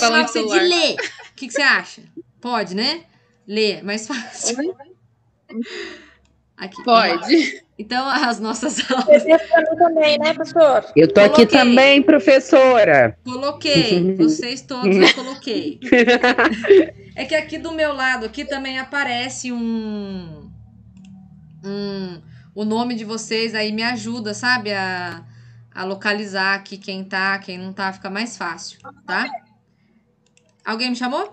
falar pra você de ler. O que, que você acha? Pode, né? Ler, é mais fácil. Uhum. Aqui, Pode. Então, as nossas aulas. Você também, né, professor? Eu tô coloquei. aqui também, professora. Coloquei. Vocês todos eu coloquei. é que aqui do meu lado aqui também aparece um, um o nome de vocês aí me ajuda, sabe, a, a localizar aqui quem tá, quem não tá, fica mais fácil, tá? Alguém me chamou?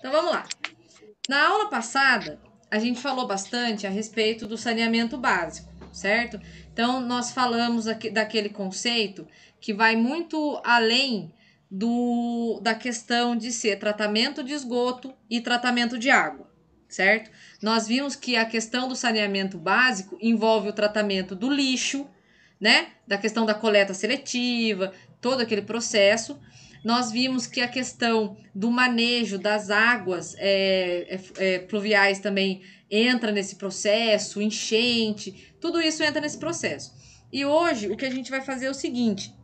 Então vamos lá. Na aula passada, a gente falou bastante a respeito do saneamento básico, certo? Então nós falamos aqui, daquele conceito que vai muito além do da questão de ser tratamento de esgoto e tratamento de água, certo? Nós vimos que a questão do saneamento básico envolve o tratamento do lixo, né? Da questão da coleta seletiva, todo aquele processo nós vimos que a questão do manejo das águas é, é, é, pluviais também entra nesse processo, enchente, tudo isso entra nesse processo. E hoje o que a gente vai fazer é o seguinte: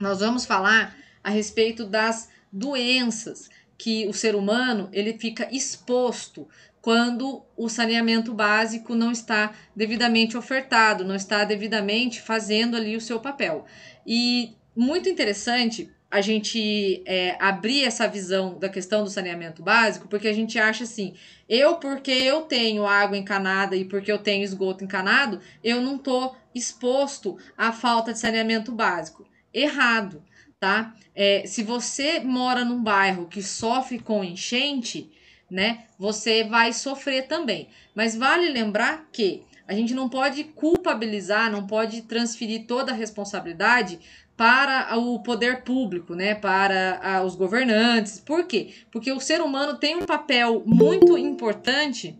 nós vamos falar a respeito das doenças que o ser humano ele fica exposto quando o saneamento básico não está devidamente ofertado, não está devidamente fazendo ali o seu papel. E muito interessante a gente é, abrir essa visão da questão do saneamento básico, porque a gente acha assim, eu porque eu tenho água encanada e porque eu tenho esgoto encanado, eu não estou exposto à falta de saneamento básico. Errado, tá? É, se você mora num bairro que sofre com enchente, né, você vai sofrer também. Mas vale lembrar que a gente não pode culpabilizar, não pode transferir toda a responsabilidade para o poder público, né, para a, os governantes. Por quê? Porque o ser humano tem um papel muito importante,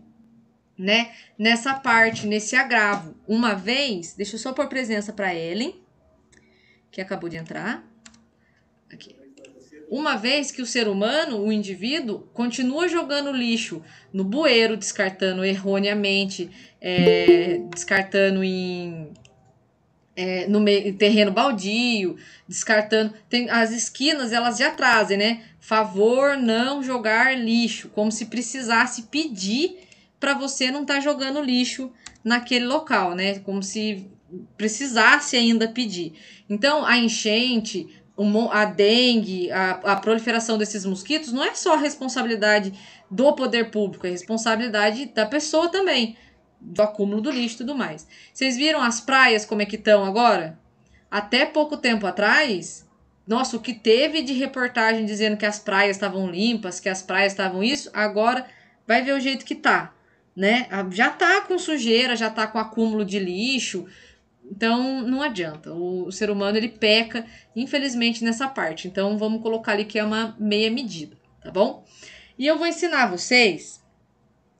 né, nessa parte, nesse agravo. Uma vez, deixa eu só pôr presença para Ellen, que acabou de entrar. Aqui. Uma vez que o ser humano, o indivíduo, continua jogando lixo no bueiro, descartando erroneamente, é, descartando em é, no meio, terreno baldio, descartando. Tem, as esquinas elas já trazem, né? Favor não jogar lixo, como se precisasse pedir para você não estar tá jogando lixo naquele local, né? Como se precisasse ainda pedir. Então a enchente, a dengue, a, a proliferação desses mosquitos não é só responsabilidade do poder público, é responsabilidade da pessoa também do acúmulo do lixo e tudo mais. Vocês viram as praias como é que estão agora? Até pouco tempo atrás, nossa, o que teve de reportagem dizendo que as praias estavam limpas, que as praias estavam isso, agora vai ver o jeito que tá, né? Já tá com sujeira, já tá com acúmulo de lixo. Então não adianta. O, ser humano ele peca, infelizmente, nessa parte. Então vamos colocar ali que é uma meia medida, tá bom? E eu vou ensinar vocês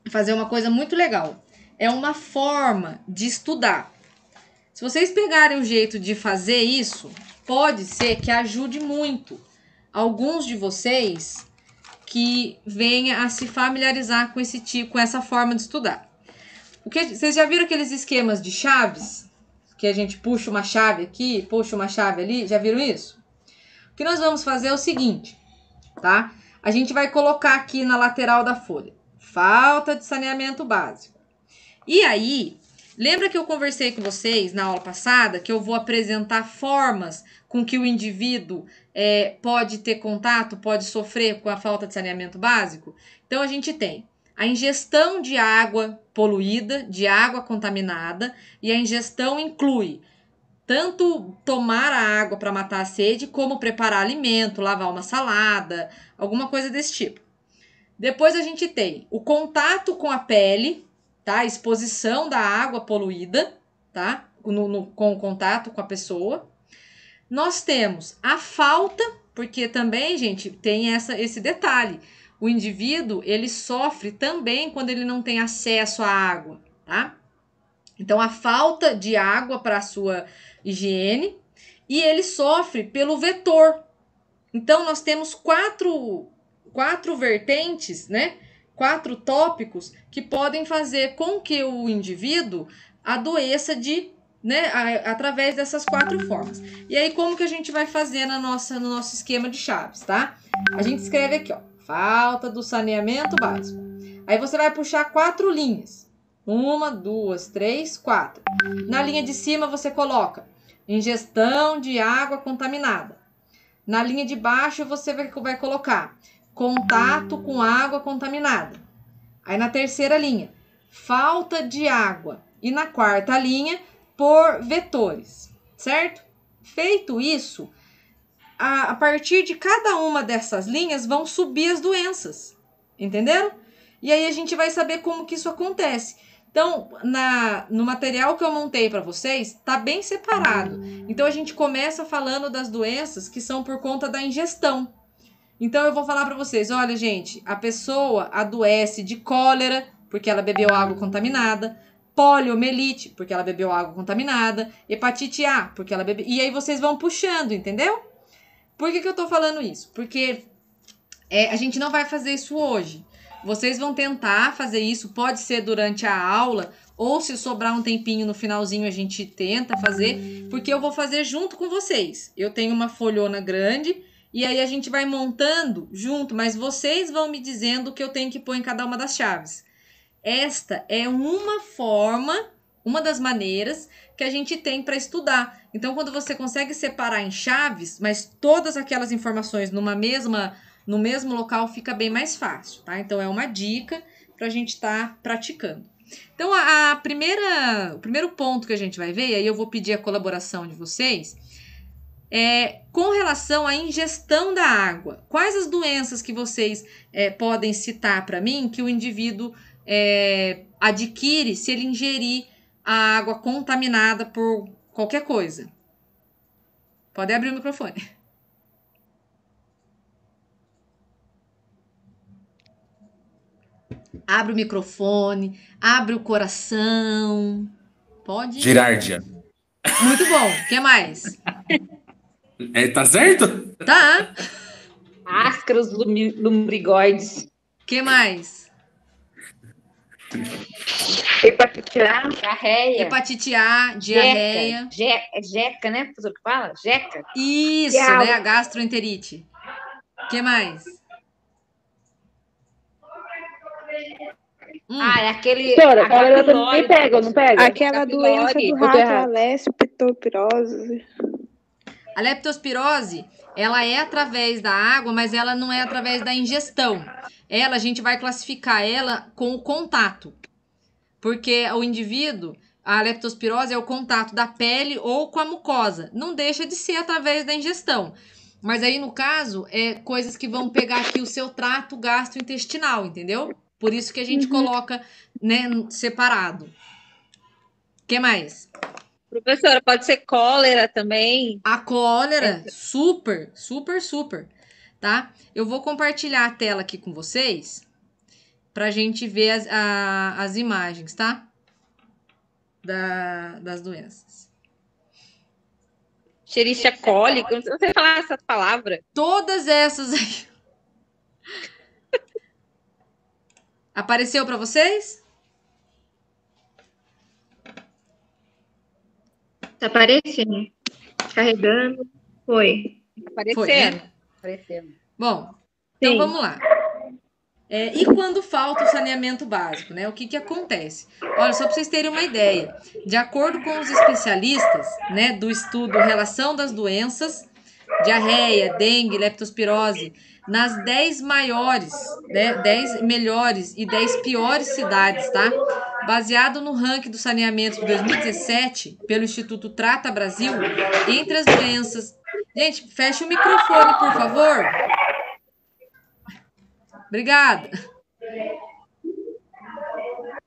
a fazer uma coisa muito legal é uma forma de estudar. Se vocês pegarem o jeito de fazer isso, pode ser que ajude muito alguns de vocês que venham a se familiarizar com esse tipo, com essa forma de estudar. O que vocês já viram aqueles esquemas de chaves que a gente puxa uma chave aqui, puxa uma chave ali, já viram isso? O que nós vamos fazer é o seguinte, tá? A gente vai colocar aqui na lateral da folha falta de saneamento básico. E aí, lembra que eu conversei com vocês na aula passada que eu vou apresentar formas com que o indivíduo é, pode ter contato, pode sofrer com a falta de saneamento básico? Então, a gente tem a ingestão de água poluída, de água contaminada, e a ingestão inclui tanto tomar a água para matar a sede, como preparar alimento, lavar uma salada, alguma coisa desse tipo. Depois a gente tem o contato com a pele, tá? Exposição da água poluída, tá? No, no, com o contato com a pessoa. Nós temos a falta, porque também, gente, tem essa, esse detalhe. O indivíduo, ele sofre também quando ele não tem acesso à água, tá? Então, a falta de água para a sua higiene e ele sofre pelo vetor. Então, nós temos quatro, quatro vertentes, né? quatro tópicos que podem fazer com que o indivíduo adoeça de né, através dessas quatro formas. E aí, como que a gente vai fazer na nossa, no nosso esquema de chaves, tá? A gente escreve aqui, ó, falta do saneamento básico. Aí você vai puxar quatro linhas. Uma, duas, três, quatro. Na linha de cima você coloca ingestão de água contaminada. Na linha de baixo você vai, vai colocar contato com água contaminada. Aí na terceira linha, falta de água. E na quarta linha, por vetores, certo? Feito isso, a, a partir de cada uma dessas linhas vão subir as doenças, entenderam? E aí a gente vai saber como que isso acontece. Então, na, no material que eu montei para vocês, tá bem separado. Então, a gente começa falando das doenças que são por conta da ingestão. Então eu vou falar para vocês, olha gente, a pessoa adoece de cólera porque ela bebeu água contaminada, poliomielite porque ela bebeu água contaminada, hepatite A porque ela bebeu. E aí vocês vão puxando, entendeu? Por que, que eu tô falando isso? Porque é, a gente não vai fazer isso hoje. Vocês vão tentar fazer isso, pode ser durante a aula, ou se sobrar um tempinho no finalzinho a gente tenta fazer, porque eu vou fazer junto com vocês. Eu tenho uma folhona grande e aí a gente vai montando junto, mas vocês vão me dizendo o que eu tenho que pôr em cada uma das chaves. Esta é uma forma, uma das maneiras que a gente tem para estudar. Então, quando você consegue separar em chaves, mas todas aquelas informações numa mesma, no mesmo local, fica bem mais fácil, tá? Então, é uma dica para a gente estar tá praticando. Então, a, a primeira, o primeiro ponto que a gente vai ver, e aí eu vou pedir a colaboração de vocês, é, com relação à ingestão da água. Quais as doenças que vocês é, podem citar para mim que o indivíduo é, adquire se ele ingerir a água contaminada por qualquer coisa? Pode abrir o microfone. Abre o microfone, abre o coração. Pode. Girardia. Muito bom. O que mais? É, tá certo? Tá. Ascaros lumbrigoides. que mais? Hepatite A. Diarreia. Hepatite A, diarreia. Jeca, é né, professor que fala? Jeca. Isso, né, a gastroenterite. que mais? Hum. Ah, é aquele. Doutora, a galera também tá- pega, não pega? Aquela doença do rato, alérgico, pitopirose. A leptospirose, ela é através da água, mas ela não é através da ingestão. Ela, a gente vai classificar ela com o contato. Porque o indivíduo, a leptospirose é o contato da pele ou com a mucosa. Não deixa de ser através da ingestão. Mas aí, no caso, é coisas que vão pegar aqui o seu trato gastrointestinal, entendeu? Por isso que a gente uhum. coloca, né, separado. O que mais? Professora, pode ser cólera também. A cólera, super, super, super, tá? Eu vou compartilhar a tela aqui com vocês pra gente ver as, a, as imagens, tá? Da, das doenças. Xerixa é cólica, não sei falar essa palavra. Todas essas aí. Apareceu para vocês? Tá aparecendo. Carregando. Foi. Tá aparecendo. Né? Tá aparecendo. Bom, então Sim. vamos lá. É, e quando falta o saneamento básico, né? O que, que acontece? Olha, só para vocês terem uma ideia, de acordo com os especialistas, né, do estudo Relação das Doenças diarreia, dengue, leptospirose, nas 10 maiores, né, 10 melhores e 10 piores cidades, tá? Baseado no ranking do saneamento de 2017 pelo Instituto Trata Brasil, entre as doenças. Gente, fecha o microfone, por favor. Obrigada.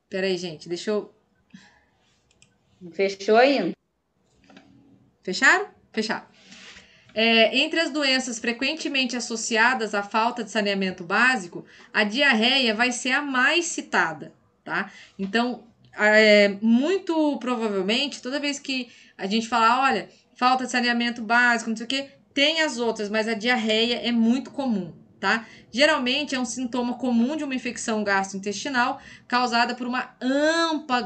Peraí, gente, deixa eu. Fechou ainda. Fecharam? Fecharam. É, entre as doenças frequentemente associadas à falta de saneamento básico, a diarreia vai ser a mais citada, tá? Então, é, muito provavelmente, toda vez que a gente falar, olha, falta de saneamento básico, não sei o quê, tem as outras, mas a diarreia é muito comum, tá? Geralmente é um sintoma comum de uma infecção gastrointestinal causada por uma ampla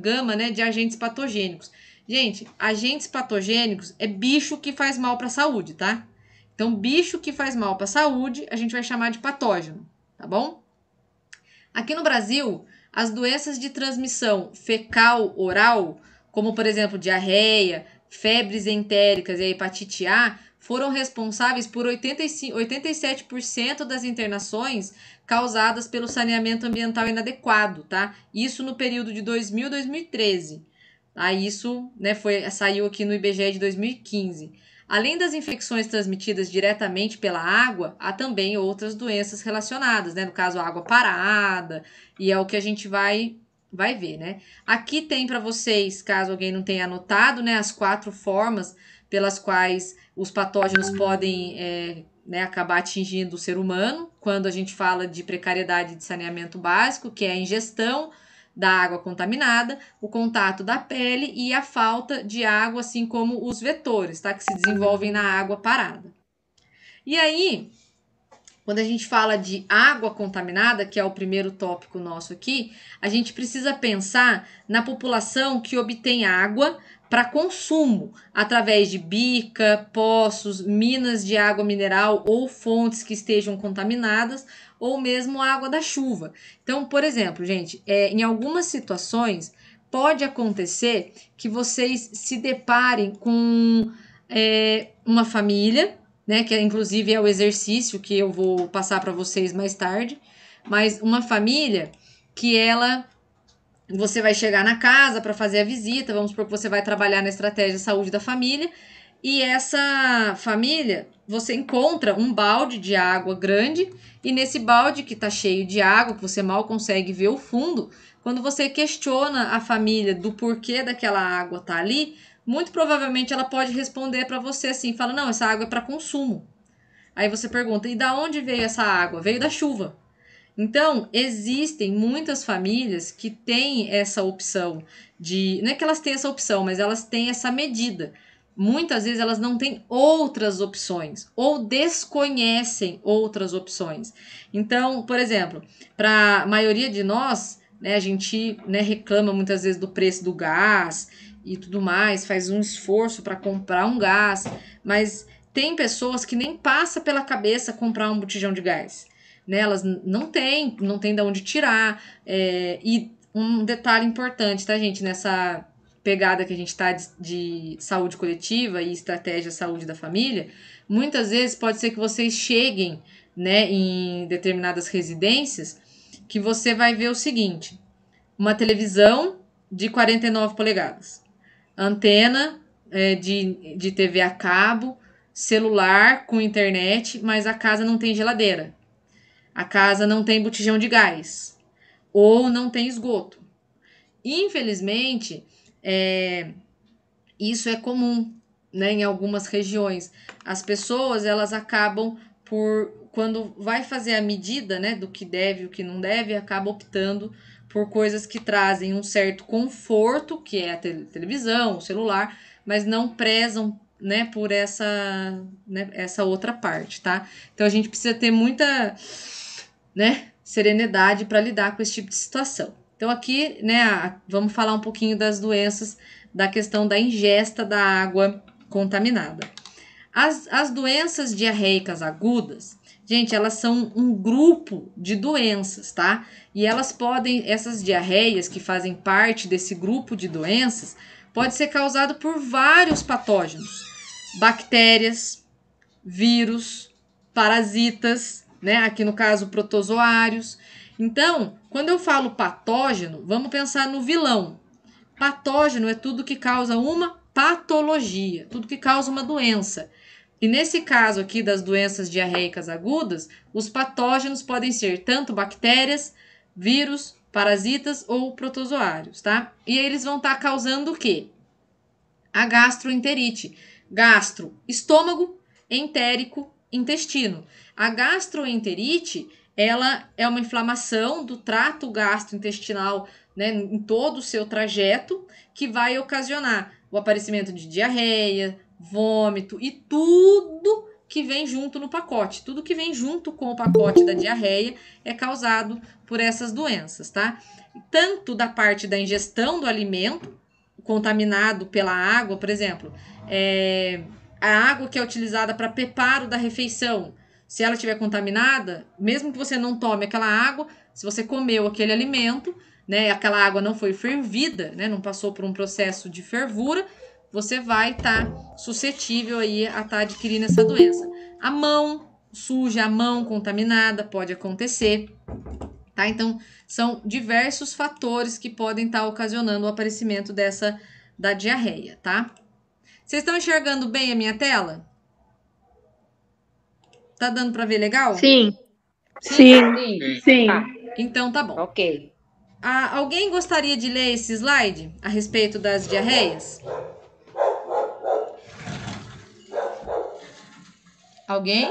gama né, de agentes patogênicos. Gente, agentes patogênicos é bicho que faz mal para a saúde, tá? Então, bicho que faz mal para a saúde, a gente vai chamar de patógeno, tá bom? Aqui no Brasil, as doenças de transmissão fecal-oral, como por exemplo diarreia, febres entéricas e a hepatite A, foram responsáveis por 85, 87% das internações causadas pelo saneamento ambiental inadequado, tá? Isso no período de 2000 a 2013. Aí Isso né, foi, saiu aqui no IBGE de 2015. Além das infecções transmitidas diretamente pela água, há também outras doenças relacionadas, né? No caso, a água parada, e é o que a gente vai vai ver, né? Aqui tem para vocês, caso alguém não tenha anotado, né, as quatro formas pelas quais os patógenos podem é, né, acabar atingindo o ser humano, quando a gente fala de precariedade de saneamento básico, que é a ingestão, da água contaminada, o contato da pele e a falta de água, assim como os vetores, tá? Que se desenvolvem na água parada. E aí, quando a gente fala de água contaminada, que é o primeiro tópico nosso aqui, a gente precisa pensar na população que obtém água para consumo através de bica, poços, minas de água mineral ou fontes que estejam contaminadas ou mesmo a água da chuva. Então, por exemplo, gente, é, em algumas situações pode acontecer que vocês se deparem com é, uma família, né, que inclusive é o exercício que eu vou passar para vocês mais tarde, mas uma família que ela você vai chegar na casa para fazer a visita, vamos supor que você vai trabalhar na estratégia saúde da família, e essa família, você encontra um balde de água grande e nesse balde que está cheio de água, que você mal consegue ver o fundo, quando você questiona a família do porquê daquela água tá ali, muito provavelmente ela pode responder para você assim, fala: "Não, essa água é para consumo". Aí você pergunta: "E da onde veio essa água? Veio da chuva". Então, existem muitas famílias que têm essa opção de, não é que elas têm essa opção, mas elas têm essa medida muitas vezes elas não têm outras opções ou desconhecem outras opções. Então, por exemplo, para a maioria de nós, né, a gente né, reclama muitas vezes do preço do gás e tudo mais, faz um esforço para comprar um gás, mas tem pessoas que nem passa pela cabeça comprar um botijão de gás. Né, elas não têm, não tem de onde tirar. É, e um detalhe importante, tá, gente, nessa pegada que a gente está de, de, saúde coletiva e estratégia saúde da família, muitas vezes pode ser que vocês cheguem né, em determinadas residências que você vai ver o seguinte: uma televisão de 49 polegadas, antena é, de, de TV a cabo, celular com internet, mas a casa não tem geladeira, a casa não tem botijão de gás ou não tem esgoto. Infelizmente, é, isso é comum né, em algumas regiões. As pessoas elas acabam por quando vai fazer a medida né, do que deve e o que não deve, acaba optando por coisas que trazem um certo conforto, que é a te televisão, o celular, mas não prezam né, por essa, né, essa outra parte, tá? Então a gente precisa ter muita né, serenidade para lidar com esse tipo de situação. Então, aqui, né, vamos falar um pouquinho das doenças da questão da ingesta da água contaminada. As, as doenças diarreicas agudas, gente, elas são um grupo de doenças, tá? E elas podem, essas diarreias que fazem parte desse grupo de doenças, pode ser causado por vários patógenos, bactérias, vírus, parasitas, né? Aqui no caso, protozoários. Então, quando eu falo patógeno, vamos pensar no vilão. Patógeno é tudo que causa uma patologia, tudo que causa uma doença. E nesse caso aqui das doenças diarreicas agudas, os patógenos podem ser tanto bactérias, vírus, parasitas ou protozoários, tá? E eles vão estar tá causando o quê? A gastroenterite. Gastro, estômago, entérico, intestino. A gastroenterite ela é uma inflamação do trato gastrointestinal né, em todo o seu trajeto, que vai ocasionar o aparecimento de diarreia, vômito e tudo que vem junto no pacote. Tudo que vem junto com o pacote da diarreia é causado por essas doenças, tá? Tanto da parte da ingestão do alimento contaminado pela água, por exemplo, é, a água que é utilizada para preparo da refeição se ela estiver contaminada, mesmo que você não tome aquela água, se você comeu aquele alimento, né, aquela água não foi fervida, né, não passou por um processo de fervura, você vai estar tá suscetível aí a estar tá adquirindo essa doença. A mão suja, a mão contaminada pode acontecer, tá? Então, são diversos fatores que podem estar tá ocasionando o aparecimento dessa da diarreia, tá? Vocês estão enxergando bem a minha tela? Tá dando para ver legal? Sim. Sim. Sim. Tá. Sim. Tá. Então tá bom. Ok. Ah, alguém gostaria de ler esse slide a respeito das diarreias? Alguém?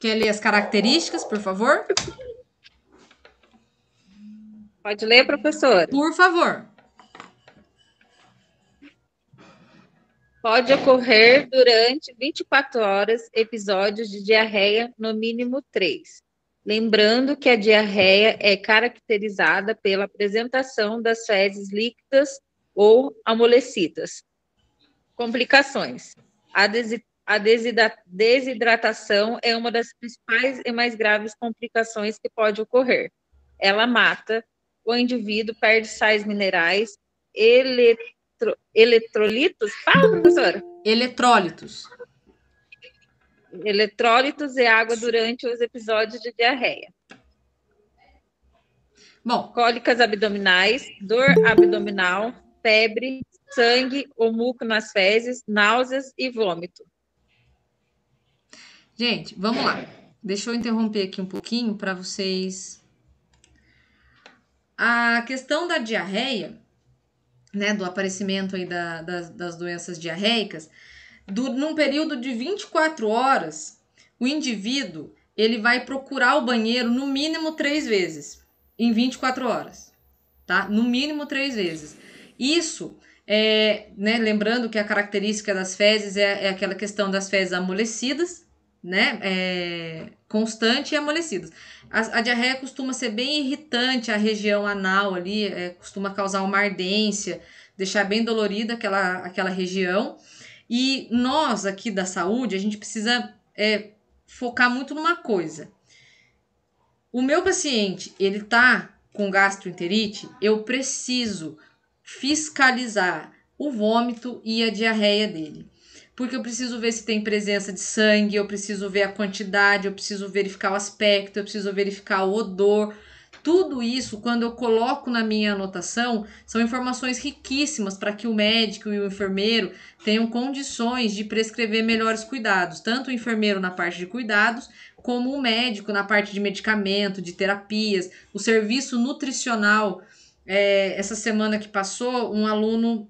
Quer ler as características, por favor? Pode ler, professor. Por favor. Pode ocorrer durante 24 horas episódios de diarreia, no mínimo três. Lembrando que a diarreia é caracterizada pela apresentação das fezes líquidas ou amolecidas. Complicações. A, a desidratação é uma das principais e mais graves complicações que pode ocorrer. Ela mata, o indivíduo perde sais minerais, ele eletro, eletrolitos? Fala, professora. Eletrólitos. Eletrólitos e é água durante os episódios de diarreia. Bom. Cólicas abdominais, dor abdominal, febre, sangue ou muco nas fezes, náuseas e vômito. Gente, vamos lá. Deixa eu interromper aqui um pouquinho para vocês. A questão da diarreia, né, do aparecimento aí da, das, das doenças diarreicas, do, num período de 24 horas, o indivíduo ele vai procurar o banheiro no mínimo três vezes em 24 horas, tá? No mínimo três vezes. Isso é, né, lembrando que a característica das fezes é, é aquela questão das fezes amolecidas, né, é, constante e amolecidas. A, a, diarreia costuma ser bem irritante, a região anal ali é, costuma causar uma ardência, deixar bem dolorida aquela, aquela região. E nós aqui da saúde, a gente precisa é, focar muito numa coisa. O meu paciente, ele tá com gastroenterite, eu preciso fiscalizar o vômito e a diarreia dele porque eu preciso ver se tem presença de sangue, eu preciso ver a quantidade, eu preciso verificar o aspecto, eu preciso verificar o odor. Tudo isso, quando eu coloco na minha anotação, são informações riquíssimas para que o médico e o enfermeiro tenham condições de prescrever melhores cuidados, tanto o enfermeiro na parte de cuidados, como o médico na parte de medicamento, de terapias, o serviço nutricional. É, essa semana que passou, um aluno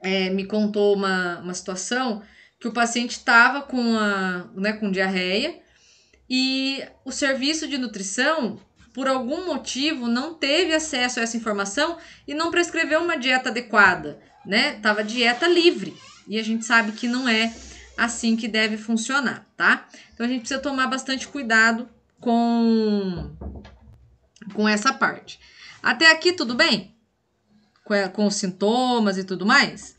é, me contou uma, uma situação que o paciente estava com, a, né, com diarreia e o serviço de nutrição, por algum motivo, não teve acesso a essa informação e não prescreveu uma dieta adequada, né? Tava dieta livre e a gente sabe que não é assim que deve funcionar, tá? Então a gente precisa tomar bastante cuidado com com essa parte. Até aqui tudo bem? É, com os sintomas e tudo mais?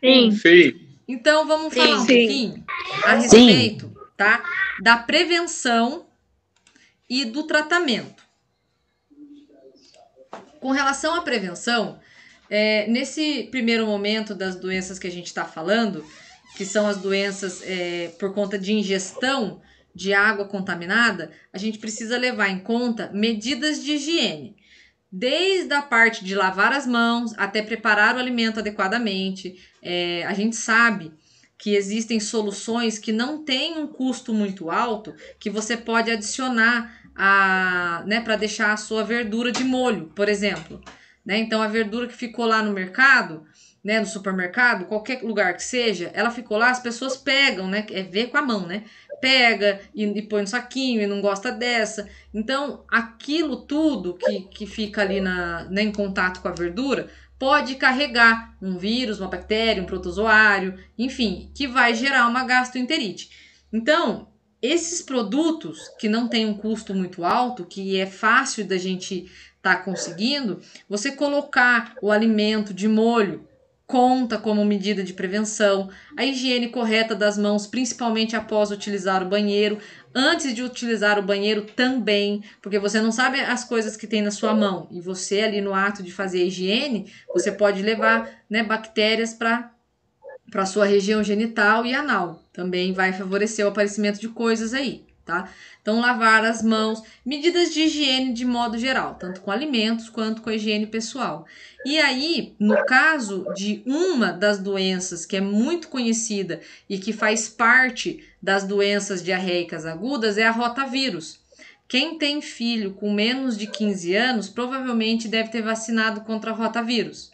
Sim. Sim. Então vamos sim, falar um pouquinho a respeito, tá? Da prevenção e do tratamento. Com relação à prevenção, é, nesse primeiro momento das doenças que a gente está falando, que são as doenças é, por conta de ingestão de água contaminada, a gente precisa levar em conta medidas de higiene desde a parte de lavar as mãos até preparar o alimento adequadamente. É, a gente sabe que existem soluções que não têm um custo muito alto que você pode adicionar a, né, para deixar a sua verdura de molho, por exemplo. Né? Então a verdura que ficou lá no mercado, né, no supermercado, qualquer lugar que seja, ela ficou lá, as pessoas pegam, né, é ver com a mão, né? pega e, e, põe no saquinho e não gosta dessa. Então, aquilo tudo que, que fica ali na, né, em contato com a verdura pode carregar um vírus, uma bactéria, um protozoário, enfim, que vai gerar uma gastroenterite. Então, esses produtos que não têm um custo muito alto, que é fácil da gente estar tá conseguindo, você colocar o alimento de molho conta como medida de prevenção, a higiene correta das mãos, principalmente após utilizar o banheiro, antes de utilizar o banheiro também, porque você não sabe as coisas que tem na sua mão e você ali no ato de fazer a higiene, você pode levar, né, bactérias para para sua região genital e anal. Também vai favorecer o aparecimento de coisas aí, tá? Então, lavar as mãos, medidas de higiene de modo geral, tanto com alimentos quanto com a higiene pessoal. E aí, no caso de uma das doenças que é muito conhecida e que faz parte das doenças diarreicas agudas, é a rotavírus. Quem tem filho com menos de 15 anos provavelmente deve ter vacinado contra rotavírus.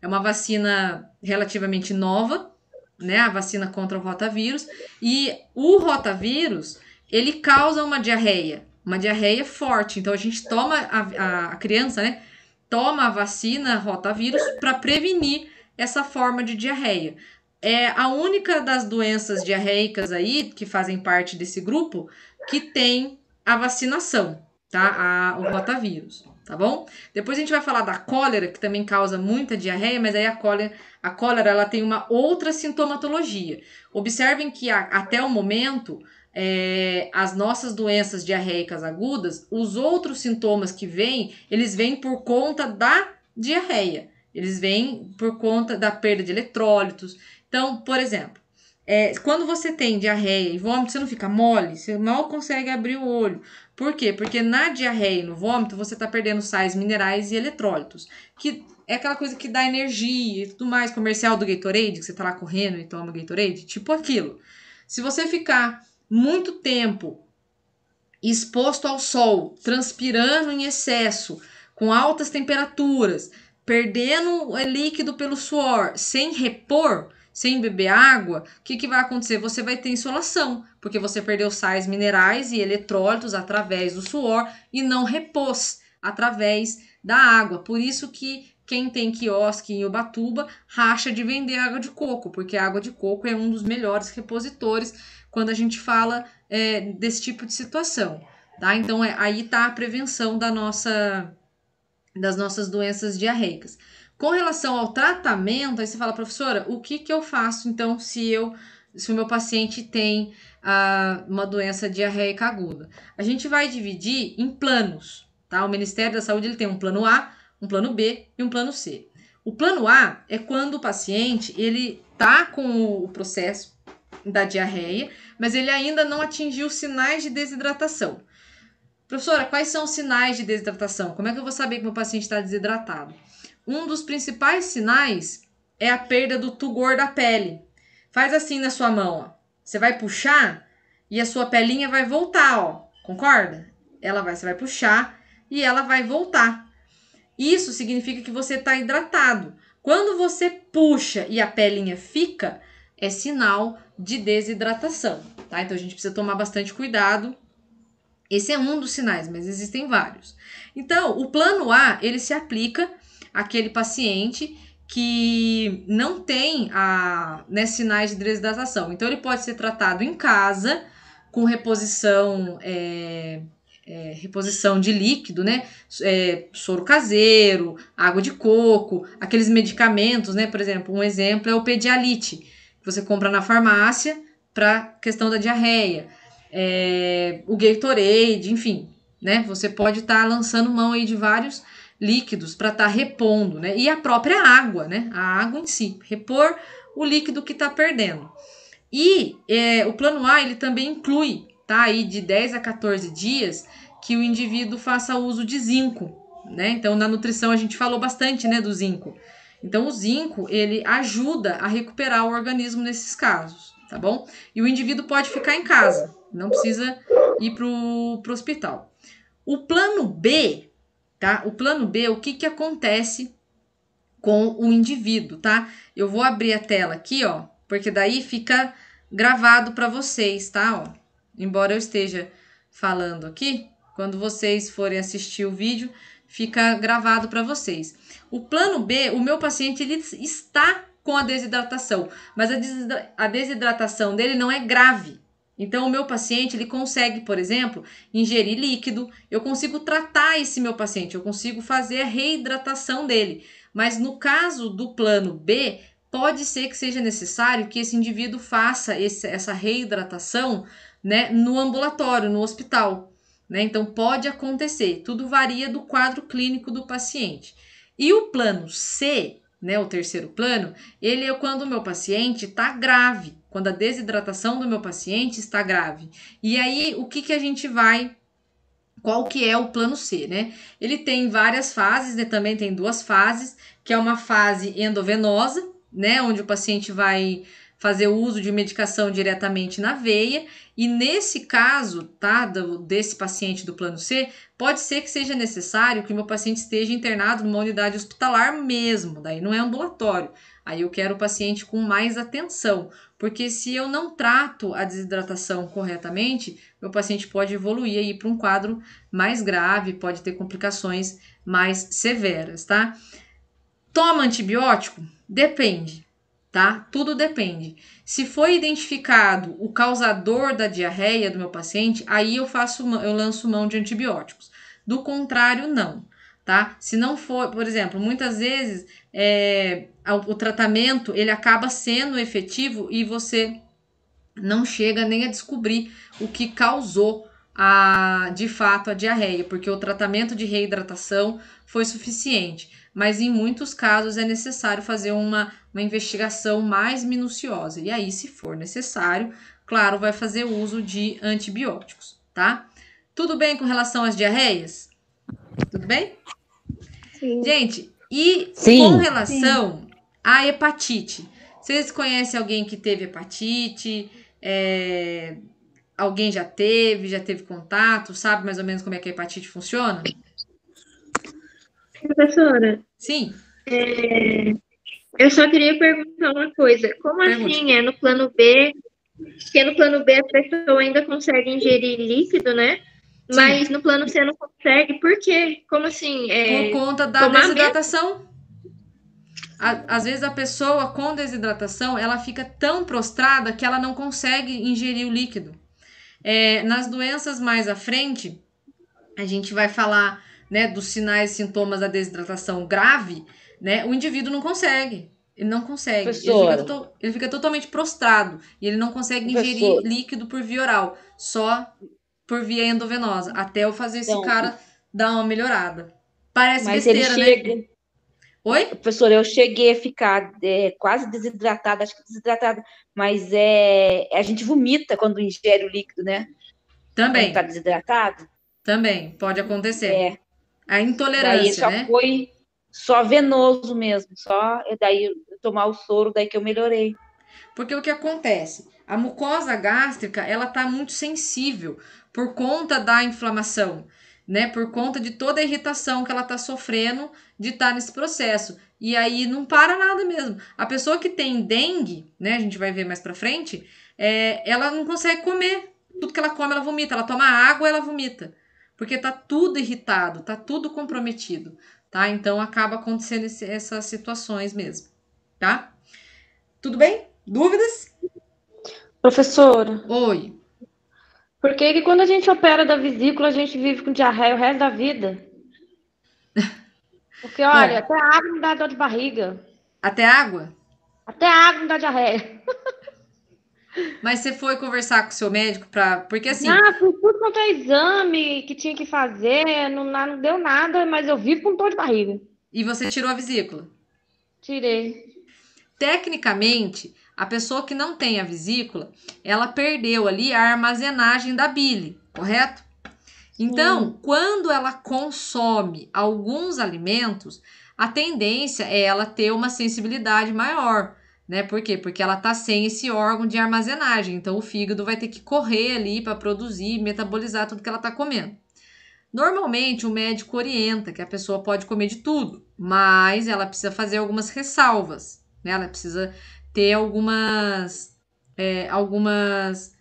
É uma vacina relativamente nova, né? A vacina contra o rotavírus. E o rotavírus ele causa uma diarreia, uma diarreia forte. Então a gente toma a, a criança, né? Toma a vacina rotavírus para prevenir essa forma de diarreia. É a única das doenças diarreicas aí que fazem parte desse grupo que tem a vacinação, tá? A, o rotavírus, tá bom? Depois a gente vai falar da cólera, que também causa muita diarreia, mas aí a cólera, a cólera ela tem uma outra sintomatologia. Observem que a, até o momento é, as nossas doenças diarreicas agudas, os outros sintomas que vêm, eles vêm por conta da diarreia. Eles vêm por conta da perda de eletrólitos. Então, por exemplo, é, quando você tem diarreia e vômito, você não fica mole, você mal consegue abrir o olho. Por quê? Porque na diarreia e no vômito você está perdendo sais minerais e eletrólitos, que é aquela coisa que dá energia e tudo mais. Comercial do Gatorade, que você está lá correndo e toma Gatorade, tipo aquilo. Se você ficar muito tempo exposto ao sol, transpirando em excesso, com altas temperaturas, perdendo é, líquido pelo suor, sem repor, sem beber água, o que, que vai acontecer? Você vai ter insolação, porque você perdeu sais minerais e eletrólitos através do suor e não repôs através da água. Por isso que quem tem quiosque em Ubatuba racha de vender água de coco, porque a água de coco é um dos melhores repositores quando a gente fala é, desse tipo de situação, tá? Então é, aí está a prevenção da nossa, das nossas doenças diarreicas. Com relação ao tratamento, aí você fala, professora, o que, que eu faço então se eu se o meu paciente tem ah, uma doença diarreica aguda? A gente vai dividir em planos, tá? O Ministério da Saúde ele tem um plano A, um plano B e um plano C. O plano A é quando o paciente ele tá com o processo da diarreia, mas ele ainda não atingiu sinais de desidratação. Professora, quais são os sinais de desidratação? Como é que eu vou saber que meu paciente está desidratado? Um dos principais sinais é a perda do tugor da pele. Faz assim na sua mão, ó. Você vai puxar e a sua pelinha vai voltar, ó. Concorda? Ela vai, você vai puxar e ela vai voltar. Isso significa que você está hidratado. Quando você puxa e a pelinha fica, é sinal de desidratação, tá? Então a gente precisa tomar bastante cuidado. Esse é um dos sinais, mas existem vários. Então, o plano A, ele se aplica àquele paciente que não tem a, ah, né, sinais de desidratação. Então, ele pode ser tratado em casa com reposição, é, é, reposição de líquido, né? É, soro caseiro, água de coco, aqueles medicamentos, né? Por exemplo, um exemplo é o pedialite você compra na farmácia para questão da diarreia, é, o Gatorade, enfim, né? Você pode estar tá lançando mão aí de vários líquidos para estar tá repondo, né? E a própria água, né? A água em si, repor o líquido que está perdendo. E é, o plano A ele também inclui, tá? Aí de 10 a 14 dias que o indivíduo faça uso de zinco, né? Então na nutrição a gente falou bastante, né, do zinco. Então, o zinco ele ajuda a recuperar o organismo nesses casos, tá bom? E o indivíduo pode ficar em casa, não precisa ir para o hospital. O plano B, tá? O plano B, o que, que acontece com o indivíduo, tá? Eu vou abrir a tela aqui, ó, porque daí fica gravado para vocês, tá? Ó, embora eu esteja falando aqui, quando vocês forem assistir o vídeo, fica gravado para vocês. O plano B, o meu paciente ele está com a desidratação, mas a desidratação dele não é grave. Então, o meu paciente, ele consegue, por exemplo, ingerir líquido, eu consigo tratar esse meu paciente, eu consigo fazer a reidratação dele. Mas no caso do plano B, pode ser que seja necessário que esse indivíduo faça esse, essa reidratação né, no ambulatório, no hospital. Né? Então, pode acontecer, tudo varia do quadro clínico do paciente. E o plano C, né, o terceiro plano, ele é quando o meu paciente está grave, quando a desidratação do meu paciente está grave. E aí, o que, que a gente vai qual que é o plano C, né? Ele tem várias fases, né? Também tem duas fases, que é uma fase endovenosa, né? Onde o paciente vai fazer uso de medicação diretamente na veia, e nesse caso, tá, do, desse paciente do plano C, pode ser que seja necessário que o meu paciente esteja internado numa unidade hospitalar mesmo, daí não é ambulatório. Aí eu quero o paciente com mais atenção, porque se eu não trato a desidratação corretamente, meu paciente pode evoluir aí para um quadro mais grave, pode ter complicações mais severas, tá? Toma antibiótico? Depende tá? Tudo depende. Se foi identificado o causador da diarreia do meu paciente, aí eu faço eu lanço mão de antibióticos. Do contrário, não, tá? Se não for, por exemplo, muitas vezes é, o tratamento ele acaba sendo efetivo e você não chega nem a descobrir o que causou a, de fato a diarreia, porque o tratamento de reidratação foi suficiente mas em muitos casos é necessário fazer uma, uma investigação mais minuciosa. E aí, se for necessário, claro, vai fazer uso de antibióticos, tá? Tudo bem com relação às diarreias? Tudo bem? Sim. Gente, e Sim. com relação Sim. à hepatite? Vocês conhecem alguém que teve hepatite? É... Alguém já teve, já teve contato? Sabe mais ou menos como é que a hepatite funciona? Professora. Sim. É, eu só queria perguntar uma coisa. Como assim? É no plano B? Porque é no plano B a pessoa ainda consegue ingerir líquido, né? Sim. Mas no plano C não consegue. Por quê? Como assim? É, Por conta da desidratação. às vezes a pessoa com desidratação ela fica tão prostrada que ela não consegue ingerir o líquido. É, nas doenças mais à frente, a gente vai falar né, dos sinais e sintomas da desidratação grave, né, o indivíduo não consegue. Ele não consegue. Ele fica, ele fica totalmente prostrado e ele não consegue ingerir líquido por via oral, só por via endovenosa, até eu fazer esse então, cara dar uma melhorada. Parece mas besteira, ele né? chega... né? Oi? Professora, eu cheguei a ficar é, quase desidratada, acho que desidratada, mas é, a gente vomita quando ingere o líquido, né? Também. Quando tá desidratado. Também, pode acontecer. É. A intolerância, daí só né? foi só venoso mesmo, só daí tomar o soro, daí que eu melhorei. Porque o que acontece? A mucosa gástrica, ela tá muito sensível por conta da inflamação, né? Por conta de toda a irritação que ela tá sofrendo de estar tá nesse processo. E aí não para nada mesmo. A pessoa que tem dengue, né? A gente vai ver mais pra frente, é, ela não consegue comer. Tudo que ela come, ela vomita. Ela toma água, ela vomita porque tá tudo irritado, tá tudo comprometido, tá? Então acaba acontecendo esse, essas situações mesmo, tá? Tudo bem? Dúvidas? Professora. Oi. Por que, que quando a gente opera da vesícula, a gente vive com diarreia o resto da vida? Porque, olha, até água não dá dor de barriga. Até água? Até água não dá diarreia. Mas você foi conversar com o seu médico para, porque assim. Ah, fui tudo quanto é exame que tinha que fazer, não, não deu nada, mas eu vivo com dor de barriga. E você tirou a vesícula? Tirei. Tecnicamente, a pessoa que não tem a vesícula, ela perdeu ali a armazenagem da bile, correto? Então, Sim. quando ela consome alguns alimentos, a tendência é ela ter uma sensibilidade maior. Né? Por quê? Porque ela tá sem esse órgão de armazenagem. Então o fígado vai ter que correr ali para produzir, metabolizar tudo que ela tá comendo. Normalmente o médico orienta que a pessoa pode comer de tudo, mas ela precisa fazer algumas ressalvas. Né? Ela precisa ter algumas. É, algumas.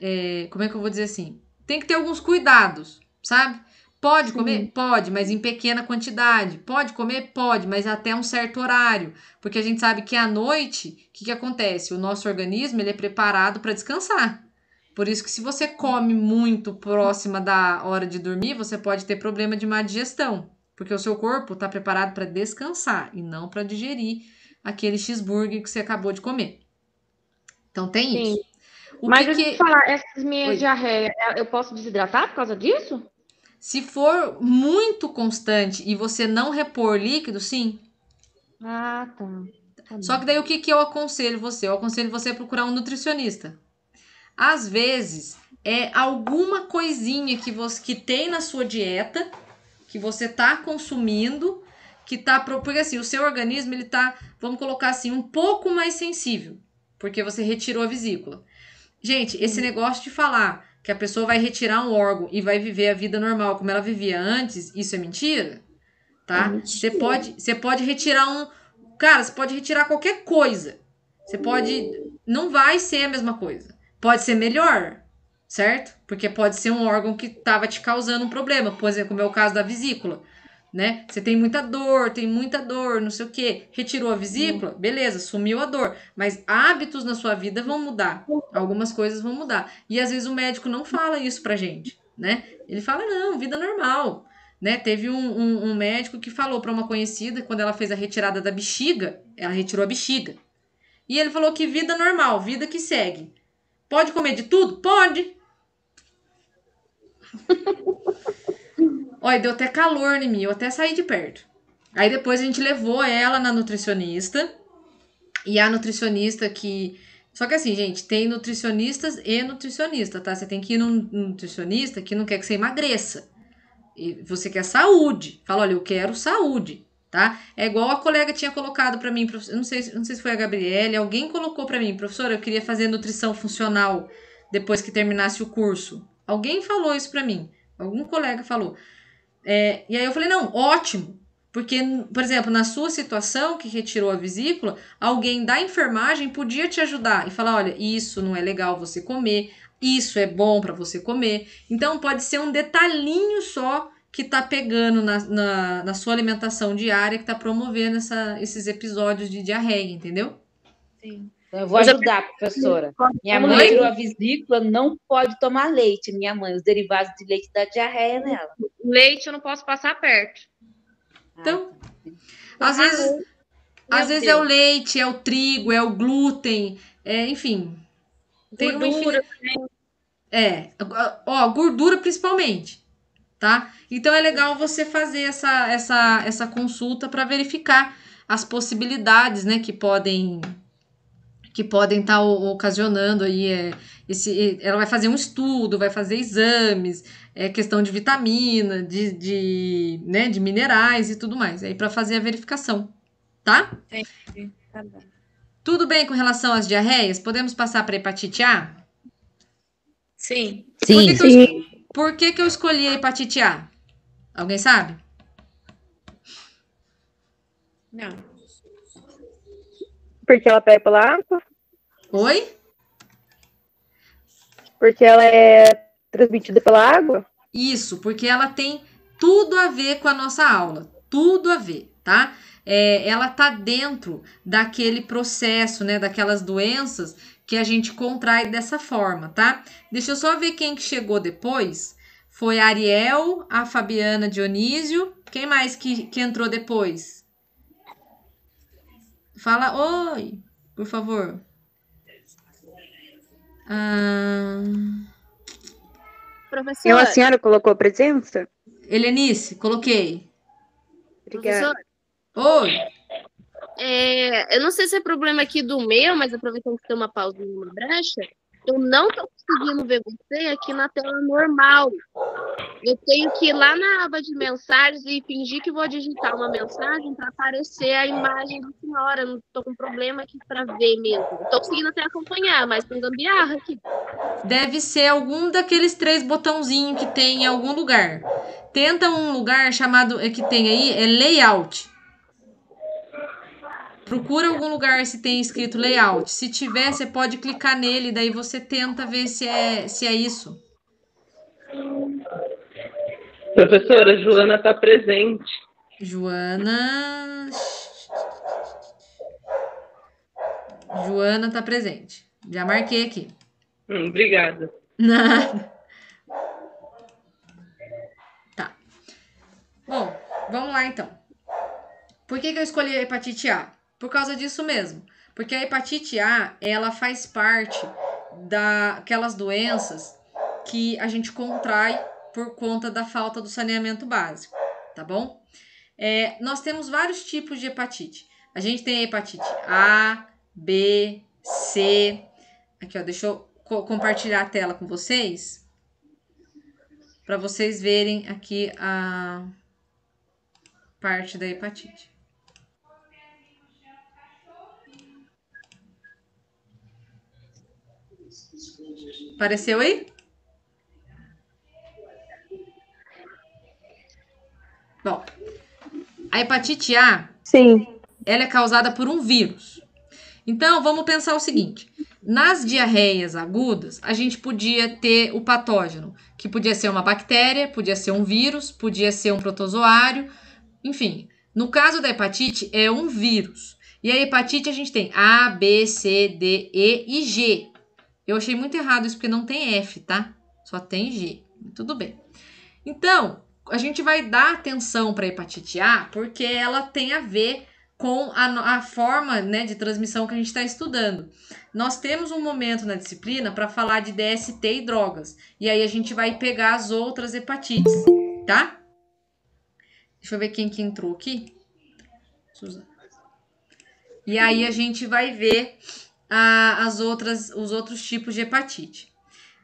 É, como é que eu vou dizer assim? Tem que ter alguns cuidados, sabe? Pode comer? Sim. Pode, mas em pequena quantidade. Pode comer? Pode, mas até um certo horário. Porque a gente sabe que à noite, o que, que acontece? O nosso organismo ele é preparado para descansar. Por isso que se você come muito próxima da hora de dormir, você pode ter problema de má digestão. Porque o seu corpo está preparado para descansar e não para digerir aquele cheeseburger que você acabou de comer. Então tem Sim. isso. O Mas que que... eu falar, essas minhas Oi. diarreias, eu posso desidratar por causa disso? Se for muito constante e você não repor líquido, sim. Ah, tá. tá Só que daí o que, que eu aconselho você? Eu aconselho você a procurar um nutricionista. Às vezes é alguma coisinha que você que tem na sua dieta que você tá consumindo que tá porque assim o seu organismo ele tá vamos colocar assim um pouco mais sensível porque você retirou a vesícula. Gente, esse uhum. negócio de falar que a pessoa vai retirar um órgão e vai viver a vida normal como ela vivia antes, isso é mentira? Tá? É você pode, você pode retirar um, cara, você pode retirar qualquer coisa. Você pode não vai ser a mesma coisa. Pode ser melhor, certo? Porque pode ser um órgão que estava te causando um problema, por exemplo, como é o caso da vesícula né? Você tem muita dor, tem muita dor, não sei o que. Retirou a vesícula, beleza, sumiu a dor. Mas hábitos na sua vida vão mudar. Algumas coisas vão mudar. E às vezes o médico não fala isso pra gente, né? Ele fala, não, vida normal. Né? Teve um, um, um médico que falou para uma conhecida, quando ela fez a retirada da bexiga, ela retirou a bexiga. E ele falou que vida normal, vida que segue. Pode comer de tudo? Pode! Olha, deu até calor em mim, eu até saí de perto. Aí depois a gente levou ela na nutricionista. E a nutricionista que. Só que assim, gente, tem nutricionistas e nutricionista, tá? Você tem que ir num nutricionista que não quer que você emagreça. E você quer saúde. Fala, olha, eu quero saúde, tá? É igual a colega tinha colocado para mim, não sei, não sei se foi a Gabriele, alguém colocou para mim, professora, eu queria fazer nutrição funcional depois que terminasse o curso. Alguém falou isso para mim. Algum colega falou. É, e aí eu falei, não, ótimo. Porque, por exemplo, na sua situação que retirou a vesícula, alguém da enfermagem podia te ajudar e falar: olha, isso não é legal você comer, isso é bom para você comer. Então, pode ser um detalhinho só que tá pegando na, na, na sua alimentação diária, que tá promovendo essa, esses episódios de diarreia, entendeu? Sim. Eu vou ajudar, professora. Minha mãe tirou a vesícula, não pode tomar leite, minha mãe. Os derivados de leite dá diarreia nela leite eu não posso passar perto. Ah, então, tá. ah, às vezes, às vezes é o leite, é o trigo, é o glúten, é, enfim. Tem gordura. Infin... É, ó, gordura principalmente, tá? Então é legal você fazer essa essa essa consulta para verificar as possibilidades, né, que podem que podem estar tá ocasionando aí é, esse, ela vai fazer um estudo, vai fazer exames, é questão de vitamina, de, de, né, de minerais e tudo mais, aí para fazer a verificação, tá? Tá Tudo bem com relação às diarreias? Podemos passar para hepatite A? Sim. Sim. Por que, sim. Que, eu, por que, que eu escolhi a hepatite A? Alguém sabe? Não. Porque ela pega tá pela água? Oi? Porque ela é transmitida pela água? Isso, porque ela tem tudo a ver com a nossa aula. Tudo a ver, tá? É, ela tá dentro daquele processo, né? Daquelas doenças que a gente contrai dessa forma, tá? Deixa eu só ver quem que chegou depois. Foi a Ariel, a Fabiana Dionísio. Quem mais que, que entrou depois? Fala oi, por favor. Professor, ah, Eu, a senhora colocou presença? Helenice, coloquei. Obrigada. Oi. É, eu não sei se é problema aqui do meu, mas aproveitando que tem uma pausa e uma brecha, eu não estou conseguindo ver você aqui na tela normal. Eu tenho que ir lá na aba de mensagens e fingir que vou digitar uma mensagem para aparecer a imagem da senhora. Não estou com problema aqui para ver mesmo. Estou conseguindo até acompanhar, mas tem gambiarra aqui. Deve ser algum daqueles três botãozinhos que tem em algum lugar. Tenta um lugar chamado é que tem aí, é layout. Procura algum lugar se tem escrito layout. Se tiver, você pode clicar nele, daí você tenta ver se é, se é isso. Professora, Joana está presente. Joana. Joana está presente. Já marquei aqui. Hum, obrigada. Nada. Tá. Bom, vamos lá então. Por que, que eu escolhi a hepatite A? Por causa disso mesmo. Porque a hepatite A, ela faz parte daquelas doenças que a gente contrai por conta da falta do saneamento básico, tá bom? É, nós temos vários tipos de hepatite. A gente tem a hepatite A, B, C. Aqui, ó, deixa eu co compartilhar a tela com vocês para vocês verem aqui a parte da hepatite. Apareceu aí? Bom, a hepatite A, Sim. ela é causada por um vírus. Então, vamos pensar o seguinte: nas diarreias agudas, a gente podia ter o patógeno, que podia ser uma bactéria, podia ser um vírus, podia ser um protozoário, enfim. No caso da hepatite, é um vírus. E a hepatite a gente tem A, B, C, D, E e G. Eu achei muito errado isso, porque não tem F, tá? Só tem G. Tudo bem. Então, a gente vai dar atenção para a hepatite A, porque ela tem a ver com a, a forma né, de transmissão que a gente está estudando. Nós temos um momento na disciplina para falar de DST e drogas. E aí a gente vai pegar as outras hepatites, tá? Deixa eu ver quem que entrou aqui. Suzana. E aí a gente vai ver a, as outras, os outros tipos de hepatite.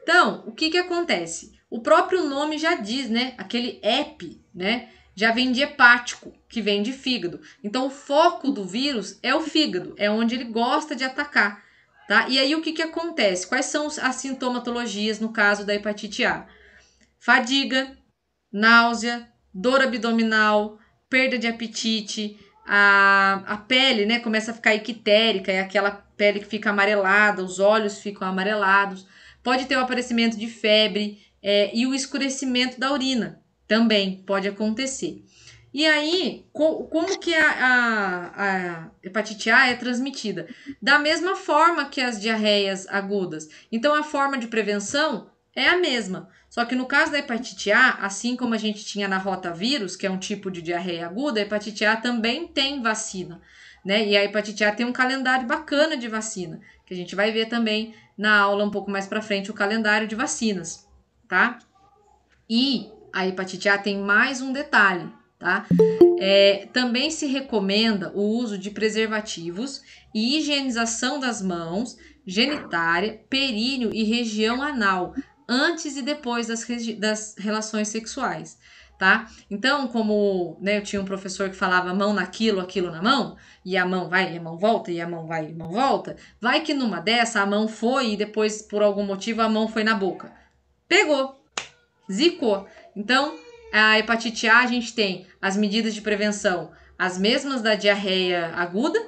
Então, o que, que acontece? O próprio nome já diz, né? Aquele EP, né? Já vem de hepático, que vem de fígado. Então, o foco do vírus é o fígado, é onde ele gosta de atacar, tá? E aí, o que, que acontece? Quais são as sintomatologias no caso da hepatite A? Fadiga, náusea, dor abdominal, perda de apetite, a, a pele né, começa a ficar equitérica, é aquela pele que fica amarelada, os olhos ficam amarelados. Pode ter o aparecimento de febre é, e o escurecimento da urina também pode acontecer. E aí, co como que a, a, a, hepatite A é transmitida? Da mesma forma que as diarreias agudas. Então, a forma de prevenção é a mesma. Só que no caso da hepatite A, assim como a gente tinha na rotavírus, que é um tipo de diarreia aguda, a hepatite A também tem vacina, né? E a hepatite A tem um calendário bacana de vacina, que a gente vai ver também na aula um pouco mais para frente o calendário de vacinas, tá? E a hepatite A tem mais um detalhe, tá? É, também se recomenda o uso de preservativos e higienização das mãos, genitária, períneo e região anal antes e depois das, das relações sexuais, tá? Então, como né, eu tinha um professor que falava mão naquilo, aquilo na mão, e a mão vai, e a mão volta, e a mão vai, e a mão volta, vai que numa dessa a mão foi e depois, por algum motivo, a mão foi na boca. Pegou, zicou. Então, a hepatite A, a gente tem as medidas de prevenção as mesmas da diarreia aguda,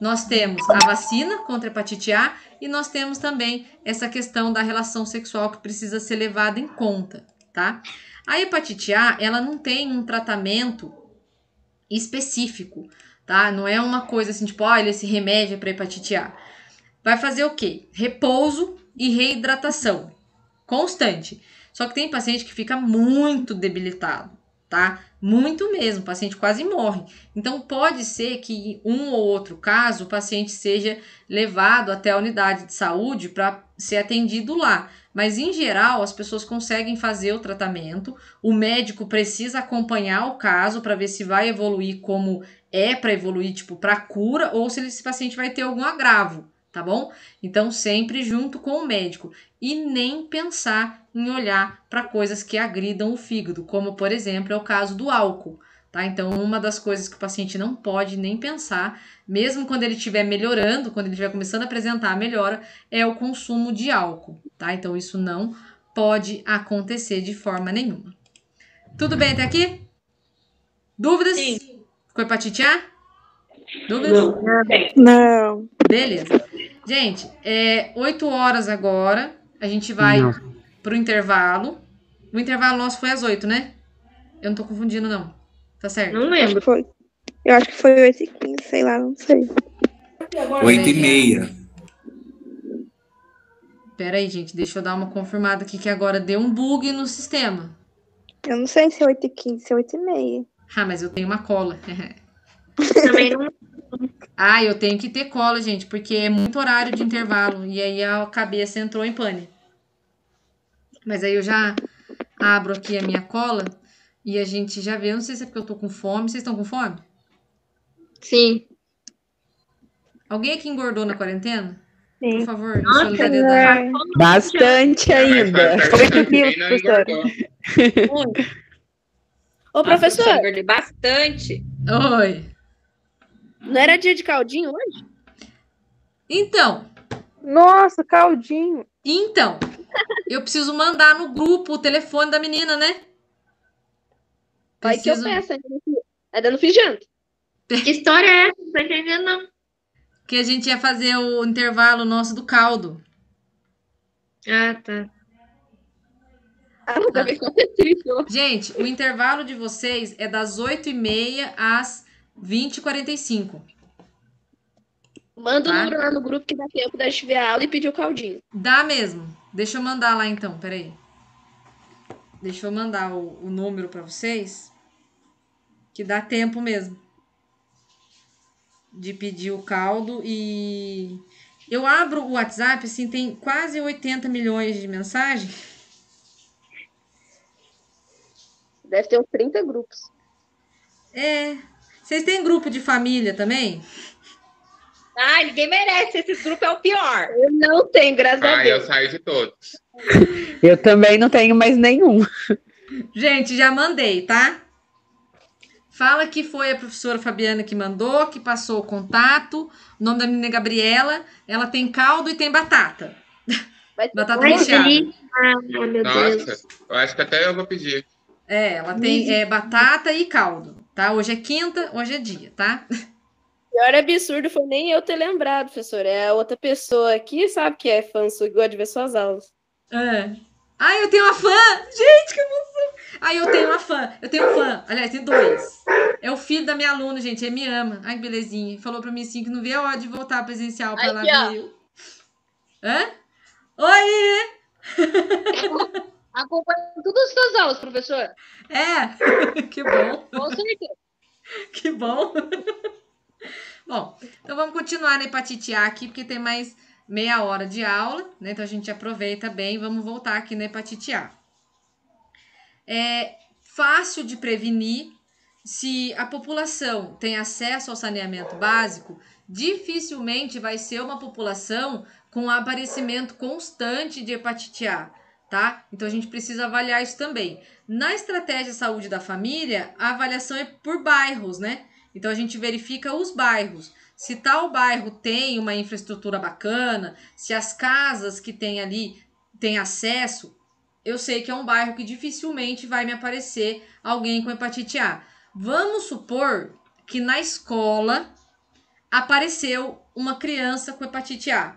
nós temos a vacina contra a hepatite A e nós temos também essa questão da relação sexual que precisa ser levada em conta, tá? A hepatite A, ela não tem um tratamento específico, tá? Não é uma coisa assim, tipo, olha, esse remédio é para hepatite A. Vai fazer o quê? Repouso e reidratação constante. Só que tem paciente que fica muito debilitado, tá? Muito mesmo, o paciente quase morre. Então, pode ser que um ou outro caso o paciente seja levado até a unidade de saúde para ser atendido lá. Mas, em geral, as pessoas conseguem fazer o tratamento. O médico precisa acompanhar o caso para ver se vai evoluir como é para evoluir, tipo, para cura, ou se esse paciente vai ter algum agravo tá bom? Então, sempre junto com o médico e nem pensar em olhar para coisas que agridam o fígado, como por exemplo é o caso do álcool. Tá? Então, uma das coisas que o paciente não pode nem pensar, mesmo quando ele estiver melhorando, quando ele estiver começando a apresentar a melhora, é o consumo de álcool. Tá? Então, isso não pode acontecer de forma nenhuma. Tudo bem até aqui? Dúvidas? Sim. Com hepatite A? Dúvidas? Não. Não. Beleza. Gente, é 8 horas agora. A gente vai não. pro intervalo. O intervalo nosso foi às 8, né? Eu não tô confundindo, não. Tá certo? Não lembro. Foi. Eu acho que foi 8 e 15, sei lá, não sei. 8 e meia. Pera aí, gente, deixa eu dar uma confirmada aqui que agora deu um bug no sistema. Eu não sei se é 8 h 15, se é 8 h 30 Ah, mas eu tenho uma cola. Também não ah, eu tenho que ter cola, gente, porque é muito horário de intervalo. E aí a cabeça entrou em pane. Mas aí eu já abro aqui a minha cola e a gente já vê. não sei se é porque eu tô com fome. Vocês estão com fome? Sim. Alguém aqui engordou na quarentena? Sim. Por favor, solidariedade. Bastante ainda. 8 professor. Ô, professor. Bastante. Oi. Não era dia de caldinho hoje? Então. Nossa, caldinho. Então. eu preciso mandar no grupo o telefone da menina, né? Vai que eu peço. É dando fijando. Que história é essa? Não tô entendendo, não. Que a gente ia fazer o intervalo nosso do caldo. Ah, tá. Ah, tá. Gente, o intervalo de vocês é das 8h30 às 20 e 45 Manda o tá? número lá no grupo que dá tempo da gente ver a aula e pedir o caldinho. Dá mesmo. Deixa eu mandar lá então, peraí. Deixa eu mandar o, o número para vocês. Que dá tempo mesmo. De pedir o caldo e. Eu abro o WhatsApp, assim, tem quase 80 milhões de mensagens. Deve ter uns 30 grupos. É, vocês têm grupo de família também? Ah, ninguém merece. Esse grupo é o pior. Eu não tenho, graças a Deus. Ah, eu saio de todos. eu também não tenho mais nenhum. Gente, já mandei, tá? Fala que foi a professora Fabiana que mandou, que passou o contato. O nome da menina é Gabriela. Ela tem caldo e tem batata. batata recheada. Ah, meu Nossa, Deus. eu acho que até eu vou pedir. É, ela tem é, batata e caldo tá? Hoje é quinta, hoje é dia, tá? O pior absurdo foi nem eu ter lembrado, professor. É a outra pessoa aqui, sabe, que é fã sua, gosta de ver suas aulas. É. Ai, eu tenho uma fã! Gente, que emoção! Ai, eu tenho uma fã. Eu tenho um fã. Aliás, tem dois. É o filho da minha aluna, gente. Ele me ama. Ai, que belezinha. Falou pra mim assim que não vê a hora de voltar presencial pra Ai, lá. Hã? Oi! Acompanho todas as suas aulas, professor. É, que bom. Com certeza. Que bom. Bom, então vamos continuar na hepatite A aqui, porque tem mais meia hora de aula, né? Então a gente aproveita bem, vamos voltar aqui na hepatite A. É fácil de prevenir se a população tem acesso ao saneamento básico, dificilmente vai ser uma população com aparecimento constante de hepatite A tá? Então a gente precisa avaliar isso também. Na estratégia saúde da família, a avaliação é por bairros, né? Então a gente verifica os bairros. Se tal bairro tem uma infraestrutura bacana, se as casas que tem ali têm acesso, eu sei que é um bairro que dificilmente vai me aparecer alguém com hepatite A. Vamos supor que na escola apareceu uma criança com hepatite A.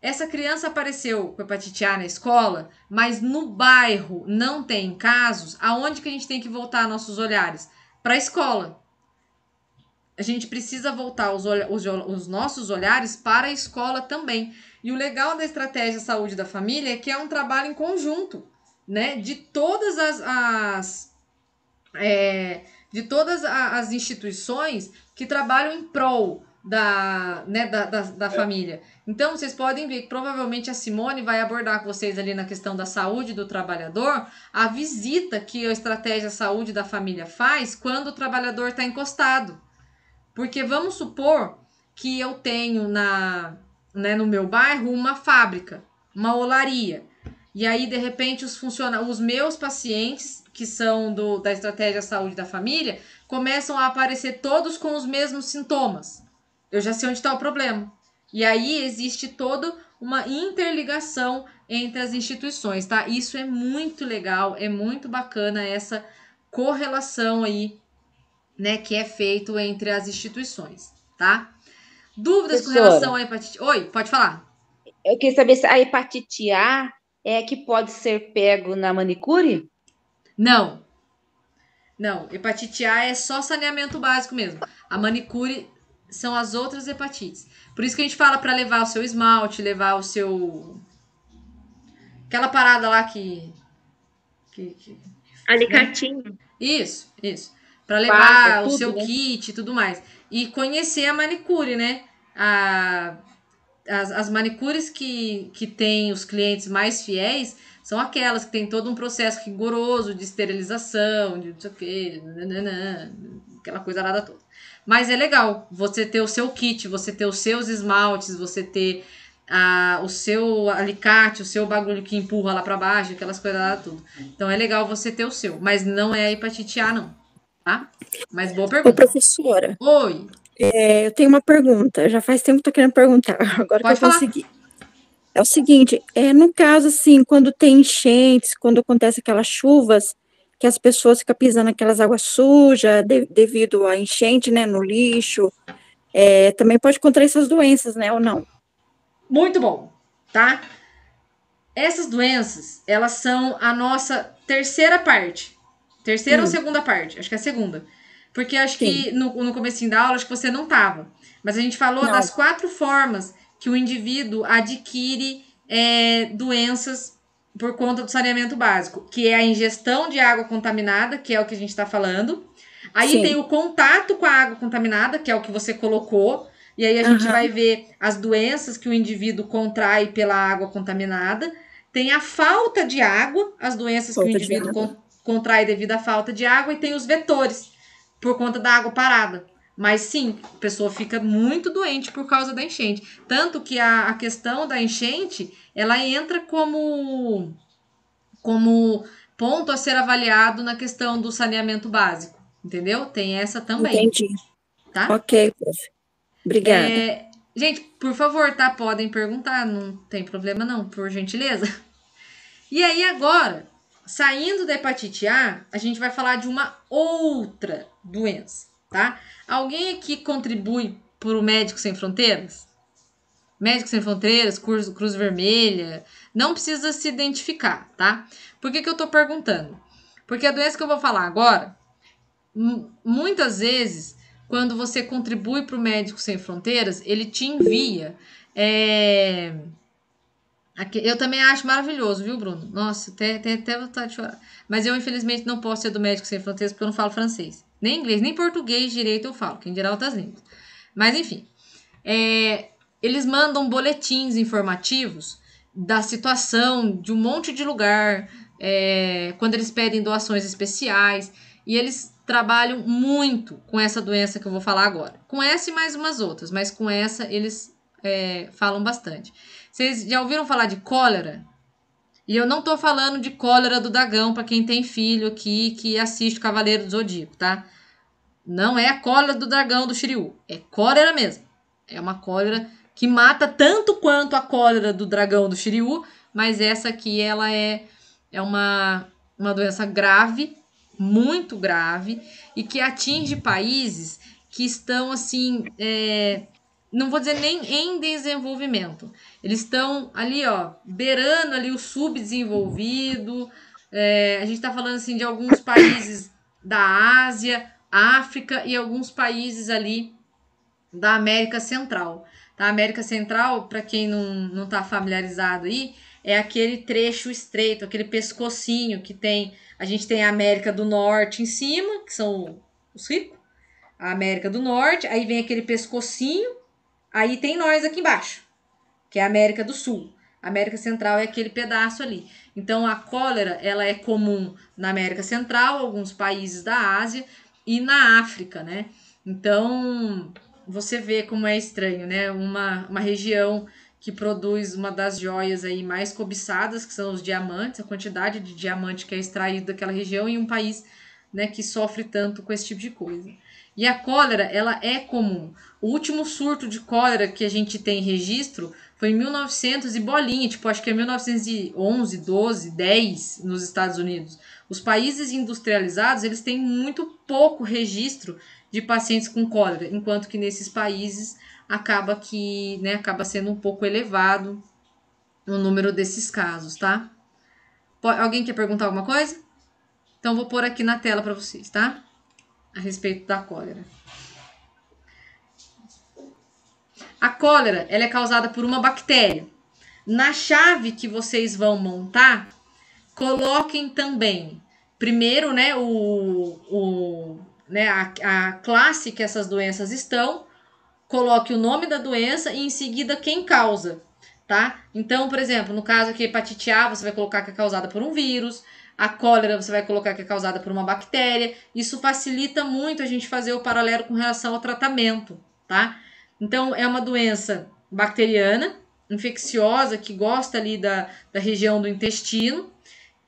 Essa criança apareceu com hepatite A na escola, mas no bairro não tem casos. Aonde que a gente tem que voltar nossos olhares? Para a escola. A gente precisa voltar os, os, os nossos olhares para a escola também. E o legal da estratégia saúde da família é que é um trabalho em conjunto, né? De todas as, as é, de todas as instituições que trabalham em prol da, né, da, da, da, é. família. Então, vocês podem ver que provavelmente a Simone vai abordar com vocês ali na questão da saúde do trabalhador, a visita que a estratégia saúde da família faz quando o trabalhador está encostado. Porque vamos supor que eu tenho na, né, no meu bairro uma fábrica, uma olaria. E aí, de repente, os, funciona os meus pacientes, que são do, da estratégia saúde da família, começam a aparecer todos com os mesmos sintomas eu já sei onde está o problema. E aí existe toda uma interligação entre as instituições, tá? Isso é muito legal, é muito bacana essa correlação aí, né, que é feito entre as instituições, tá? Dúvidas Professora, com relação à hepatite? Oi, pode falar. Eu queria saber se a hepatite A é que pode ser pego na manicure? Não. Não, hepatite A é só saneamento básico mesmo. A manicure são as outras hepatites. Por isso que a gente fala para levar o seu esmalte, levar o seu. Aquela parada lá que. que, que... Alicatinho. Né? Isso, isso. Para levar o seu né? kit e tudo mais. E conhecer a manicure, né? A, as, as manicures que, que tem os clientes mais fiéis são aquelas que tem todo um processo rigoroso de esterilização, de não sei o quê, nananã, aquela coisa nada toda. Mas é legal você ter o seu kit, você ter os seus esmaltes, você ter o seu alicate, o seu bagulho que empurra lá para baixo, aquelas coisas lá, tudo. Então é legal você ter o seu, mas não é aí hepatite A, não. Tá? Mas boa pergunta. Ô, professora. Oi. É, eu tenho uma pergunta. Já faz tempo que tô querendo perguntar. Agora Pode que eu falar. consegui. É o seguinte, é, no caso, assim, quando tem enchentes, quando acontece aquelas chuvas, que as pessoas ficam pisando aquelas águas sujas de, devido à enchente, né, no lixo. É, também pode contrair essas doenças, né, ou não? Muito bom, tá? Essas doenças, elas são a nossa terceira parte. Terceira hum. ou segunda parte? Acho que é a segunda. Porque acho Sim. que no, no começo da aula, acho que você não tava, Mas a gente falou não. das quatro formas que o indivíduo adquire é, doenças por conta do saneamento básico, que é a ingestão de água contaminada, que é o que a gente está falando. Aí Sim. tem o contato com a água contaminada, que é o que você colocou. E aí a gente uhum. vai ver as doenças que o indivíduo contrai pela água contaminada. Tem a falta de água, as doenças falta que o indivíduo contrai devido à falta de água. E tem os vetores, por conta da água parada. Mas sim, a pessoa fica muito doente por causa da enchente. Tanto que a, a questão da enchente, ela entra como, como ponto a ser avaliado na questão do saneamento básico. Entendeu? Tem essa também. Entendi. Tá? Ok, Obrigada. É, gente, por favor, tá? Podem perguntar, não tem problema não, por gentileza. E aí agora, saindo da hepatite A, a gente vai falar de uma outra doença, tá? Alguém aqui contribui para o Médico Sem Fronteiras? Médicos Sem Fronteiras, Cruz, Cruz Vermelha, não precisa se identificar, tá? Por que, que eu tô perguntando? Porque a doença que eu vou falar agora, muitas vezes, quando você contribui para o Médico Sem Fronteiras, ele te envia. É... Eu também acho maravilhoso, viu, Bruno? Nossa, até, até, até vontade de chorar. Mas eu, infelizmente, não posso ser do Médico Sem Fronteiras porque eu não falo francês. Nem inglês, nem português direito eu falo, quem dirá tá outras línguas. Mas enfim, é, eles mandam boletins informativos da situação de um monte de lugar, é, quando eles pedem doações especiais, e eles trabalham muito com essa doença que eu vou falar agora. Com essa e mais umas outras, mas com essa eles é, falam bastante. Vocês já ouviram falar de cólera? E eu não tô falando de cólera do dragão para quem tem filho aqui que assiste Cavaleiro do Zodíaco, tá? Não é a cólera do dragão do Shiryu, é cólera mesmo. É uma cólera que mata tanto quanto a cólera do dragão do Shiryu, mas essa aqui ela é, é uma, uma doença grave, muito grave, e que atinge países que estão assim. É, não vou dizer nem em desenvolvimento. Eles estão ali, ó, beirando ali o subdesenvolvido. É, a gente está falando assim de alguns países da Ásia, África e alguns países ali da América Central. Tá? A América Central, para quem não, não tá familiarizado aí, é aquele trecho estreito, aquele pescocinho que tem. A gente tem a América do Norte em cima, que são os ricos, a América do Norte, aí vem aquele pescocinho Aí tem nós aqui embaixo, que é a América do Sul. A América Central é aquele pedaço ali. Então a cólera, ela é comum na América Central, alguns países da Ásia e na África, né? Então, você vê como é estranho, né? Uma, uma região que produz uma das joias aí mais cobiçadas, que são os diamantes, a quantidade de diamante que é extraído daquela região, e um país né, que sofre tanto com esse tipo de coisa. E a cólera, ela é comum. O último surto de cólera que a gente tem registro foi em 1900 e bolinha, tipo, acho que é 1911, 12, 10 nos Estados Unidos. Os países industrializados, eles têm muito pouco registro de pacientes com cólera, enquanto que nesses países acaba que, né, acaba sendo um pouco elevado o número desses casos, tá? Alguém quer perguntar alguma coisa? Então vou pôr aqui na tela para vocês, tá? a respeito da cólera. A cólera ela é causada por uma bactéria. Na chave que vocês vão montar, coloquem também, primeiro, né, o, o, né, a, a classe que essas doenças estão, coloque o nome da doença e em seguida quem causa, tá? Então, por exemplo, no caso aqui, hepatite A, você vai colocar que é causada por um vírus. A cólera você vai colocar que é causada por uma bactéria. Isso facilita muito a gente fazer o paralelo com relação ao tratamento, tá? Então, é uma doença bacteriana, infecciosa, que gosta ali da, da região do intestino.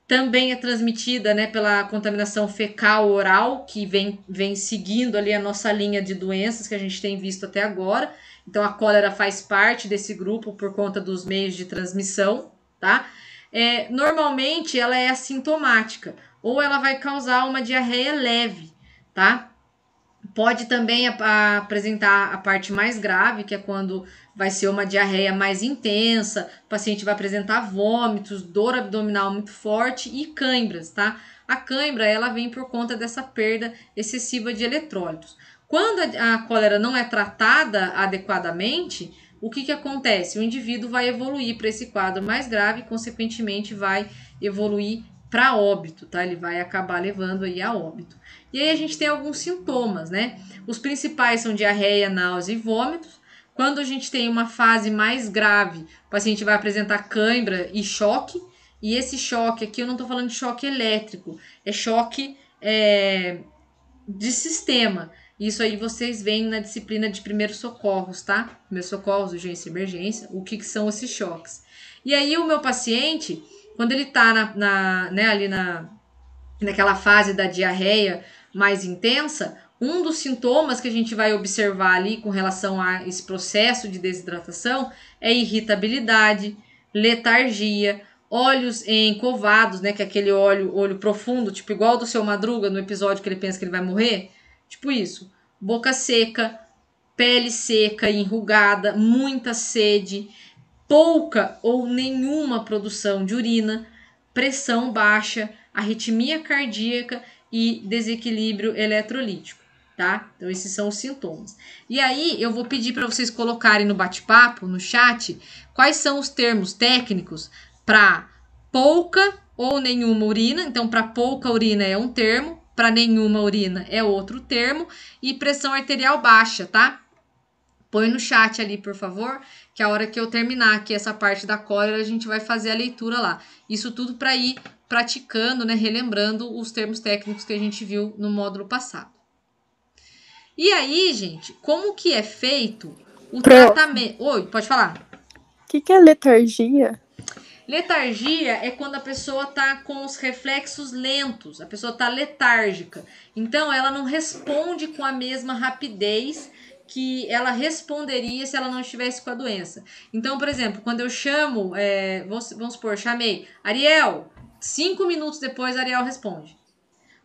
Também é transmitida né, pela contaminação fecal oral, que vem, vem seguindo ali a nossa linha de doenças que a gente tem visto até agora. Então, a cólera faz parte desse grupo por conta dos meios de transmissão, tá? é, normalmente ela é assintomática ou ela vai causar uma diarreia leve, tá? Pode também ap apresentar a parte mais grave, que é quando vai ser uma diarreia mais intensa, o paciente vai apresentar vômitos, dor abdominal muito forte e cãibras, tá? A cãibra, ela vem por conta dessa perda excessiva de eletrólitos. Quando a, a cólera não é tratada adequadamente, o que, que acontece? O indivíduo vai evoluir para esse quadro mais grave, consequentemente, vai evoluir para óbito, tá? Ele vai acabar levando aí a óbito. E aí a gente tem alguns sintomas, né? Os principais são diarreia, náusea e vômitos. Quando a gente tem uma fase mais grave, o paciente vai apresentar cãibra e choque. E esse choque aqui, eu não estou falando de choque elétrico, é choque é, de sistema. Isso aí vocês veem na disciplina de primeiros socorros, tá? Primeiros socorros, urgência e emergência, o que, que são esses choques. E aí o meu paciente, quando ele tá na, na, né, ali na, naquela fase da diarreia mais intensa, um dos sintomas que a gente vai observar ali com relação a esse processo de desidratação é irritabilidade, letargia, olhos encovados, né, que é aquele olho, olho profundo, tipo igual do seu Madruga no episódio que ele pensa que ele vai morrer, Tipo isso: boca seca, pele seca, enrugada, muita sede, pouca ou nenhuma produção de urina, pressão baixa, arritmia cardíaca e desequilíbrio eletrolítico, tá? Então esses são os sintomas. E aí eu vou pedir para vocês colocarem no bate-papo, no chat, quais são os termos técnicos para pouca ou nenhuma urina. Então para pouca urina é um termo, para nenhuma urina é outro termo. E pressão arterial baixa, tá? Põe no chat ali, por favor, que a hora que eu terminar aqui essa parte da cólera, a gente vai fazer a leitura lá. Isso tudo para ir praticando, né, relembrando os termos técnicos que a gente viu no módulo passado. E aí, gente, como que é feito o Pro... tratamento? Oi, pode falar. O que, que é letargia? Letargia é quando a pessoa tá com os reflexos lentos, a pessoa tá letárgica. Então ela não responde com a mesma rapidez que ela responderia se ela não estivesse com a doença. Então, por exemplo, quando eu chamo, é, vamos, vamos supor, chamei Ariel, cinco minutos depois Ariel responde.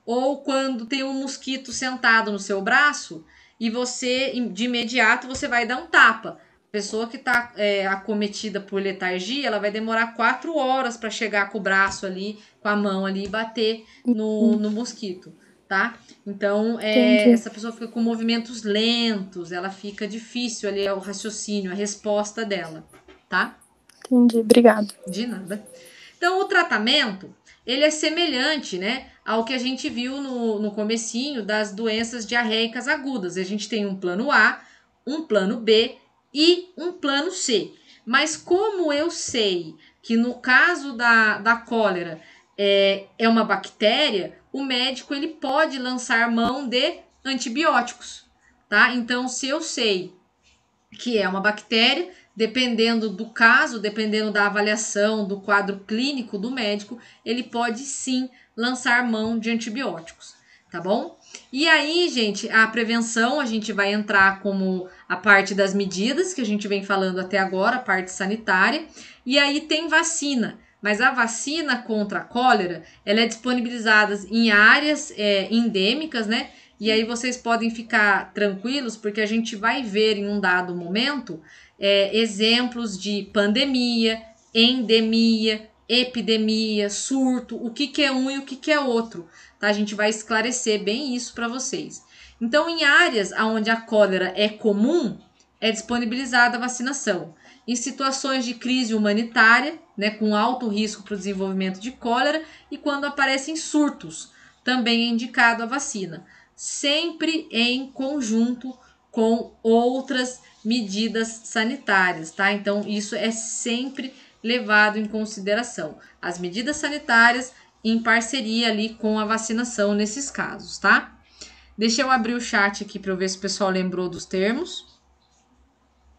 Ou quando tem um mosquito sentado no seu braço e você, de imediato, você vai dar um tapa pessoa que está é, acometida por letargia, ela vai demorar quatro horas para chegar com o braço ali, com a mão ali e bater no, uhum. no mosquito, tá? Então, é, essa pessoa fica com movimentos lentos, ela fica difícil ali é o raciocínio, a resposta dela, tá? Entendi, Obrigada. De nada. Então, o tratamento, ele é semelhante, né, ao que a gente viu no, no comecinho das doenças diarreicas agudas. A gente tem um plano A, um plano B e um plano C. Mas como eu sei que no caso da, da cólera é, é uma bactéria, o médico ele pode lançar mão de antibióticos, tá? Então, se eu sei que é uma bactéria, dependendo do caso, dependendo da avaliação, do quadro clínico do médico, ele pode sim lançar mão de antibióticos, tá bom? E aí, gente, a prevenção a gente vai entrar como a parte das medidas que a gente vem falando até agora, a parte sanitária, e aí tem vacina. Mas a vacina contra a cólera, ela é disponibilizada em áreas é, endêmicas, né? E aí vocês podem ficar tranquilos, porque a gente vai ver em um dado momento é, exemplos de pandemia, endemia, epidemia, surto, o que, que é um e o que, que é outro. Tá? A gente vai esclarecer bem isso para vocês. Então, em áreas onde a cólera é comum, é disponibilizada a vacinação. Em situações de crise humanitária, né, com alto risco para o desenvolvimento de cólera, e quando aparecem surtos, também é indicado a vacina, sempre em conjunto com outras medidas sanitárias, tá? Então, isso é sempre levado em consideração. As medidas sanitárias em parceria ali com a vacinação nesses casos, tá? Deixa eu abrir o chat aqui para eu ver se o pessoal lembrou dos termos.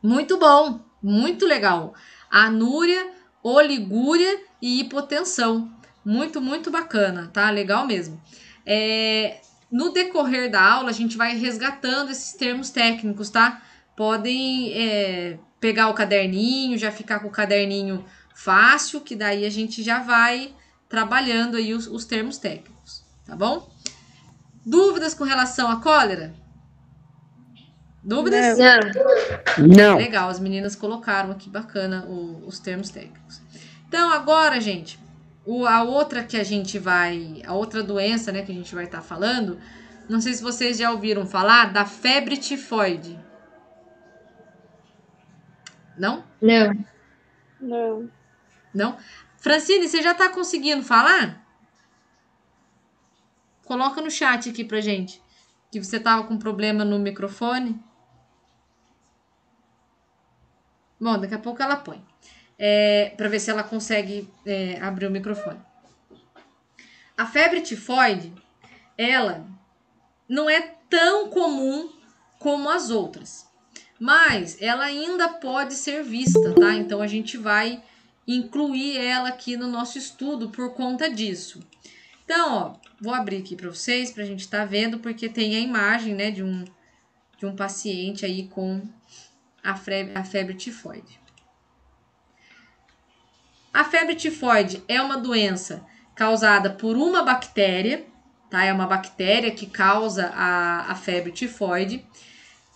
Muito bom, muito legal. Anúria, oligúria e hipotensão. Muito, muito bacana, tá? Legal mesmo. É, no decorrer da aula, a gente vai resgatando esses termos técnicos, tá? Podem é, pegar o caderninho, já ficar com o caderninho fácil, que daí a gente já vai trabalhando aí os, os termos técnicos, tá bom? Dúvidas com relação à cólera? Dúvidas? Não. Não. Legal, as meninas colocaram aqui bacana o, os termos técnicos. Então, agora, gente, o, a outra que a gente vai. A outra doença né, que a gente vai estar tá falando. Não sei se vocês já ouviram falar da febre tifoide. Não? Não. Não. Não? Francine, você já está conseguindo falar? Coloca no chat aqui pra gente que você tava com problema no microfone. Bom, daqui a pouco ela põe. É, para ver se ela consegue é, abrir o microfone. A febre tifoide, ela não é tão comum como as outras, mas ela ainda pode ser vista, tá? Então a gente vai incluir ela aqui no nosso estudo por conta disso. Então, ó, Vou abrir aqui para vocês, para a gente estar tá vendo, porque tem a imagem né, de, um, de um paciente aí com a febre, a febre tifoide. A febre tifoide é uma doença causada por uma bactéria, tá? É uma bactéria que causa a, a febre tifoide.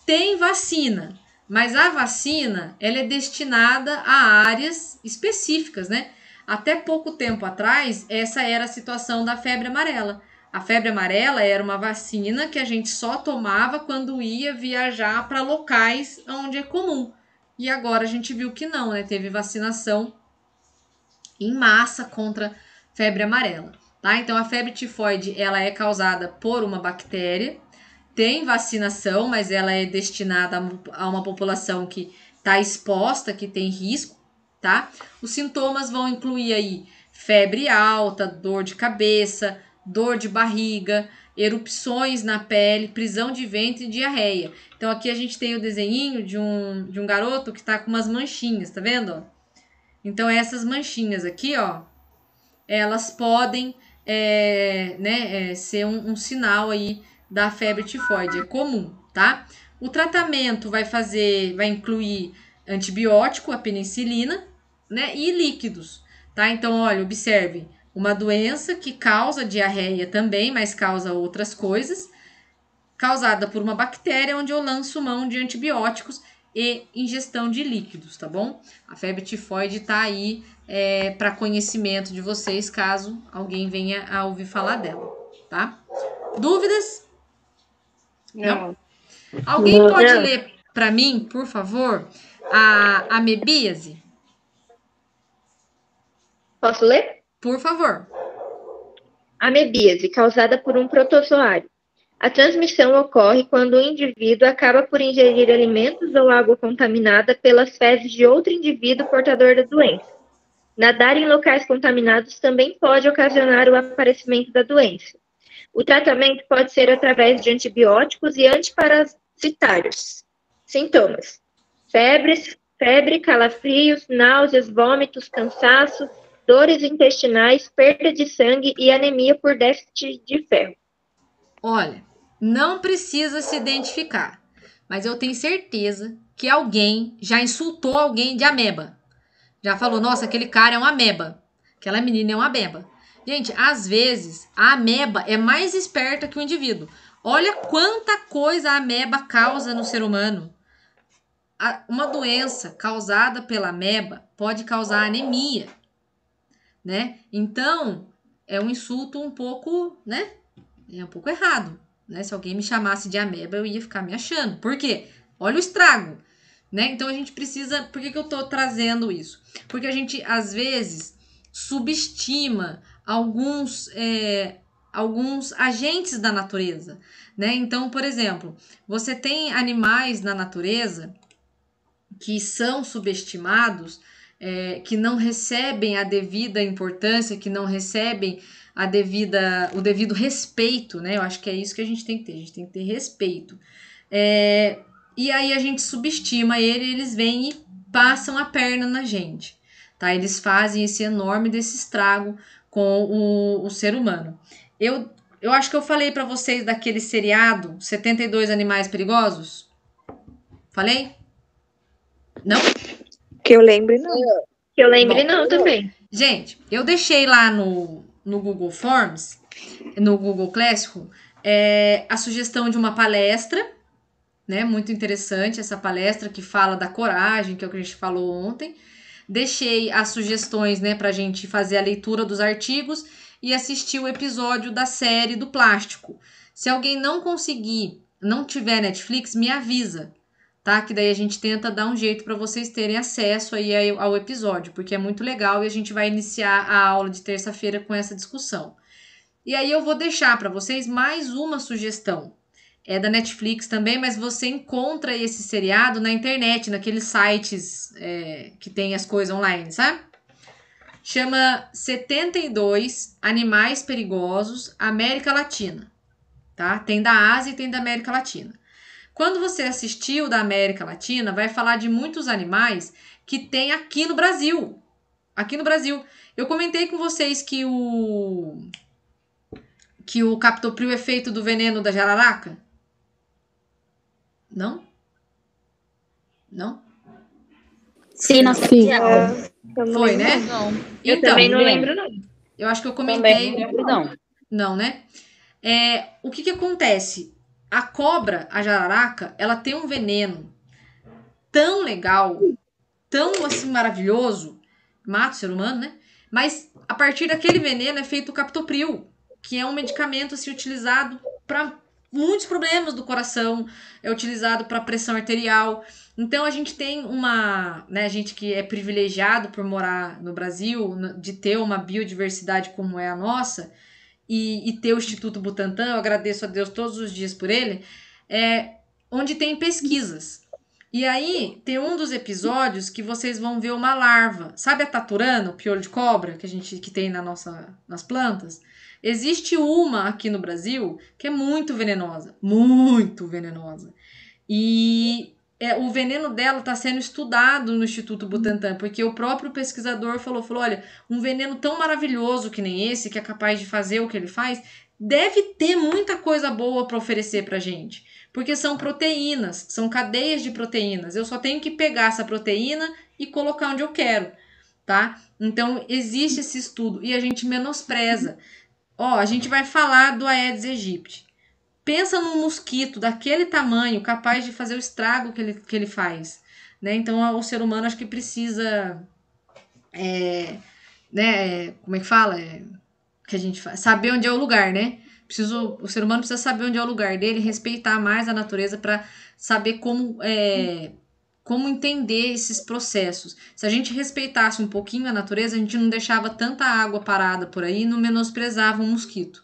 Tem vacina, mas a vacina ela é destinada a áreas específicas, né? Até pouco tempo atrás, essa era a situação da febre amarela. A febre amarela era uma vacina que a gente só tomava quando ia viajar para locais onde é comum. E agora a gente viu que não, né? Teve vacinação em massa contra febre amarela, tá? Então a febre tifoide, ela é causada por uma bactéria. Tem vacinação, mas ela é destinada a uma população que está exposta, que tem risco tá? Os sintomas vão incluir aí febre alta, dor de cabeça, dor de barriga, erupções na pele, prisão de ventre e diarreia. Então aqui a gente tem o desenho de um, de um garoto que tá com umas manchinhas, tá vendo? Então essas manchinhas aqui, ó, elas podem é, né, é, ser um, um sinal aí da febre tifoide, é comum, tá? O tratamento vai fazer, vai incluir antibiótico, a penicilina, né, e líquidos, tá? Então, olha, observe, uma doença que causa diarreia também, mas causa outras coisas, causada por uma bactéria, onde eu lanço mão de antibióticos e ingestão de líquidos, tá bom? A febre tifoide tá aí é, para conhecimento de vocês, caso alguém venha a ouvir falar dela, tá? Dúvidas? Não. Não? Alguém pode ler para mim, por favor, a amebíase? Posso ler? Por favor. Amebíase, causada por um protozoário. A transmissão ocorre quando o indivíduo acaba por ingerir alimentos ou água contaminada pelas fezes de outro indivíduo portador da doença. Nadar em locais contaminados também pode ocasionar o aparecimento da doença. O tratamento pode ser através de antibióticos e antiparasitários. Sintomas: febres, febre, calafrios, náuseas, vômitos, cansaço, dores intestinais, perda de sangue e anemia por déficit de ferro. Olha, não precisa se identificar, mas eu tenho certeza que alguém já insultou alguém de ameba. Já falou, nossa, aquele cara é uma ameba. Aquela menina é uma ameba. Gente, às vezes a ameba é mais esperta que o indivíduo. Olha quanta coisa a ameba causa no ser humano. Uma doença causada pela ameba pode causar anemia, né? Então, é um insulto um pouco, né? É um pouco errado, né? Se alguém me chamasse de ameba, eu ia ficar me achando. Por quê? Olha o estrago, né? Então a gente precisa, por que, que eu tô trazendo isso? Porque a gente às vezes subestima alguns é, alguns agentes da natureza, né? Então, por exemplo, você tem animais na natureza que são subestimados é, que não recebem a devida importância, que não recebem a devida, o devido respeito, né? Eu acho que é isso que a gente tem que ter, a gente tem que ter respeito. É, e aí a gente subestima ele, eles vêm e passam a perna na gente, tá? Eles fazem esse enorme desse estrago com o, o ser humano. Eu, eu acho que eu falei para vocês daquele seriado 72 Animais Perigosos. Falei? Não? Que eu lembre, não. Que eu lembre, não, também. Gente, eu deixei lá no, no Google Forms, no Google Classroom, é, a sugestão de uma palestra, né? Muito interessante essa palestra que fala da coragem, que é o que a gente falou ontem. Deixei as sugestões, né, para a gente fazer a leitura dos artigos e assistir o episódio da série do plástico. Se alguém não conseguir, não tiver Netflix, me avisa, tá? Que daí a gente tenta dar um jeito para vocês terem acesso aí ao episódio, porque é muito legal e a gente vai iniciar a aula de terça-feira com essa discussão. E aí eu vou deixar para vocês mais uma sugestão. É da Netflix também, mas você encontra esse seriado na internet, naqueles sites é, que tem as coisas online, sabe? Chama 72 Animais Perigosos América Latina, tá? Tem da Ásia e tem da América Latina. Quando você assistiu da América Latina, vai falar de muitos animais que tem aqui no Brasil. Aqui no Brasil. Eu comentei com vocês que o que o captopril é feito do veneno da jararaca? Não? Não? Sim, nós Sim. É, Foi, né? Não. Eu então, também não né? lembro, não. Eu acho que eu comentei. Também não lembro, não. Não, né? É, o que, que acontece? A cobra, a jararaca, ela tem um veneno tão legal, tão assim maravilhoso, mata o ser humano, né? Mas a partir daquele veneno é feito o captopril, que é um medicamento assim utilizado para muitos problemas do coração, é utilizado para pressão arterial. Então a gente tem uma, né, a gente que é privilegiado por morar no Brasil, de ter uma biodiversidade como é a nossa, e, e ter o Instituto Butantan, eu agradeço a Deus todos os dias por ele, é, onde tem pesquisas. E aí tem um dos episódios que vocês vão ver uma larva. Sabe a taturana, o piolho de cobra que a gente que tem na nossa, nas plantas? Existe uma aqui no Brasil que é muito venenosa, muito venenosa. E é, o veneno dela está sendo estudado no Instituto Butantan, porque o próprio pesquisador falou, falou, olha, um veneno tão maravilhoso que nem esse, que é capaz de fazer o que ele faz, deve ter muita coisa boa para oferecer para gente, porque são proteínas, são cadeias de proteínas. Eu só tenho que pegar essa proteína e colocar onde eu quero, tá? Então existe esse estudo e a gente menospreza. Ó, a gente vai falar do Aedes aegypti. Pensa num mosquito daquele tamanho, capaz de fazer o estrago que ele, que ele faz. Né? Então, o ser humano acho que precisa. É, né, é, como é que fala? É, que a gente faz, saber onde é o lugar, né? Preciso, o ser humano precisa saber onde é o lugar dele, respeitar mais a natureza para saber como, é, como entender esses processos. Se a gente respeitasse um pouquinho a natureza, a gente não deixava tanta água parada por aí, não menosprezava um mosquito.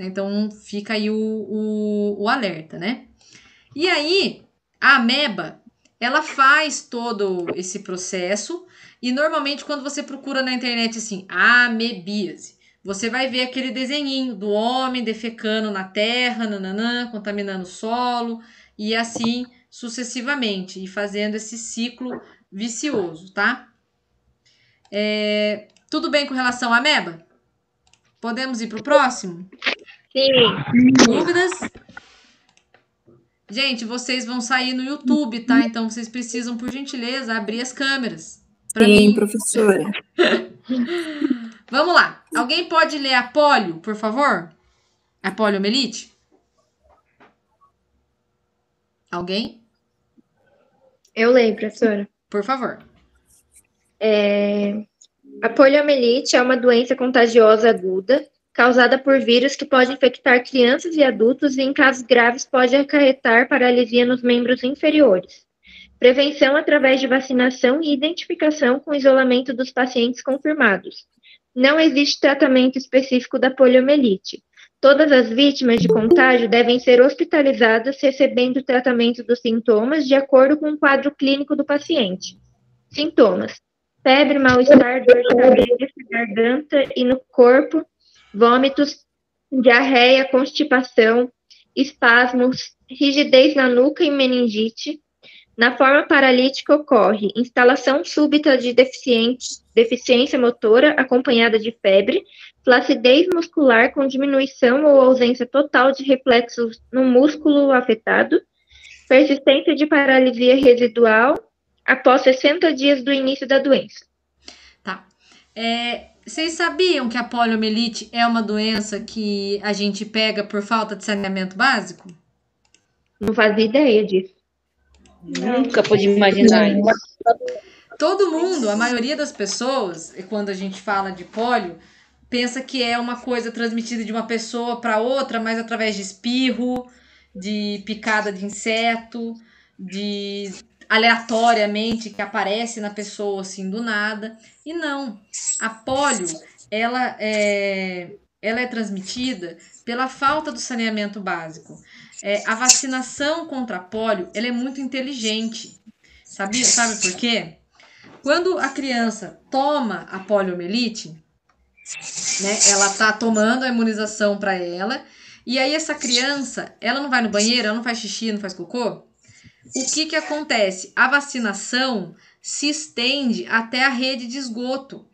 Né? Então fica aí o, o, o alerta, né? E aí, a ameba, ela faz todo esse processo e normalmente quando você procura na internet assim, amebíase, você vai ver aquele desenhinho do homem defecando na terra, nananã, contaminando o solo e assim sucessivamente e fazendo esse ciclo vicioso, tá? É, tudo bem com relação à ameba? Podemos ir para o próximo? Sim. Dúvidas? Gente, vocês vão sair no YouTube, tá? Então vocês precisam, por gentileza, abrir as câmeras. Sim, mim. professora. Vamos lá. Alguém pode ler a polio, por favor? A poliomielite? Alguém? Eu leio, professora. Por favor. É... A poliomielite é uma doença contagiosa aguda causada por vírus que pode infectar crianças e adultos e, em casos graves, pode acarretar paralisia nos membros inferiores. Prevenção através de vacinação e identificação com isolamento dos pacientes confirmados. Não existe tratamento específico da poliomielite. Todas as vítimas de contágio devem ser hospitalizadas recebendo tratamento dos sintomas de acordo com o quadro clínico do paciente. Sintomas: febre, mal-estar, dor de cabeça, garganta e no corpo, vômitos, diarreia, constipação, espasmos, rigidez na nuca e meningite. Na forma paralítica ocorre instalação súbita de deficiência motora acompanhada de febre, flacidez muscular com diminuição ou ausência total de reflexos no músculo afetado, persistência de paralisia residual após 60 dias do início da doença. Tá. É, vocês sabiam que a poliomielite é uma doença que a gente pega por falta de saneamento básico? Não fazia ideia disso. Nunca pude imaginar isso. Todo mundo, a maioria das pessoas, quando a gente fala de pólio, pensa que é uma coisa transmitida de uma pessoa para outra, mas através de espirro, de picada de inseto, de aleatoriamente que aparece na pessoa assim do nada. E não, a polio ela é, ela é transmitida pela falta do saneamento básico. É, a vacinação contra a polio ela é muito inteligente. Sabia? Sabe por quê? Quando a criança toma a poliomielite, né, ela tá tomando a imunização para ela, e aí essa criança, ela não vai no banheiro, ela não faz xixi, não faz cocô, o que, que acontece? A vacinação se estende até a rede de esgoto.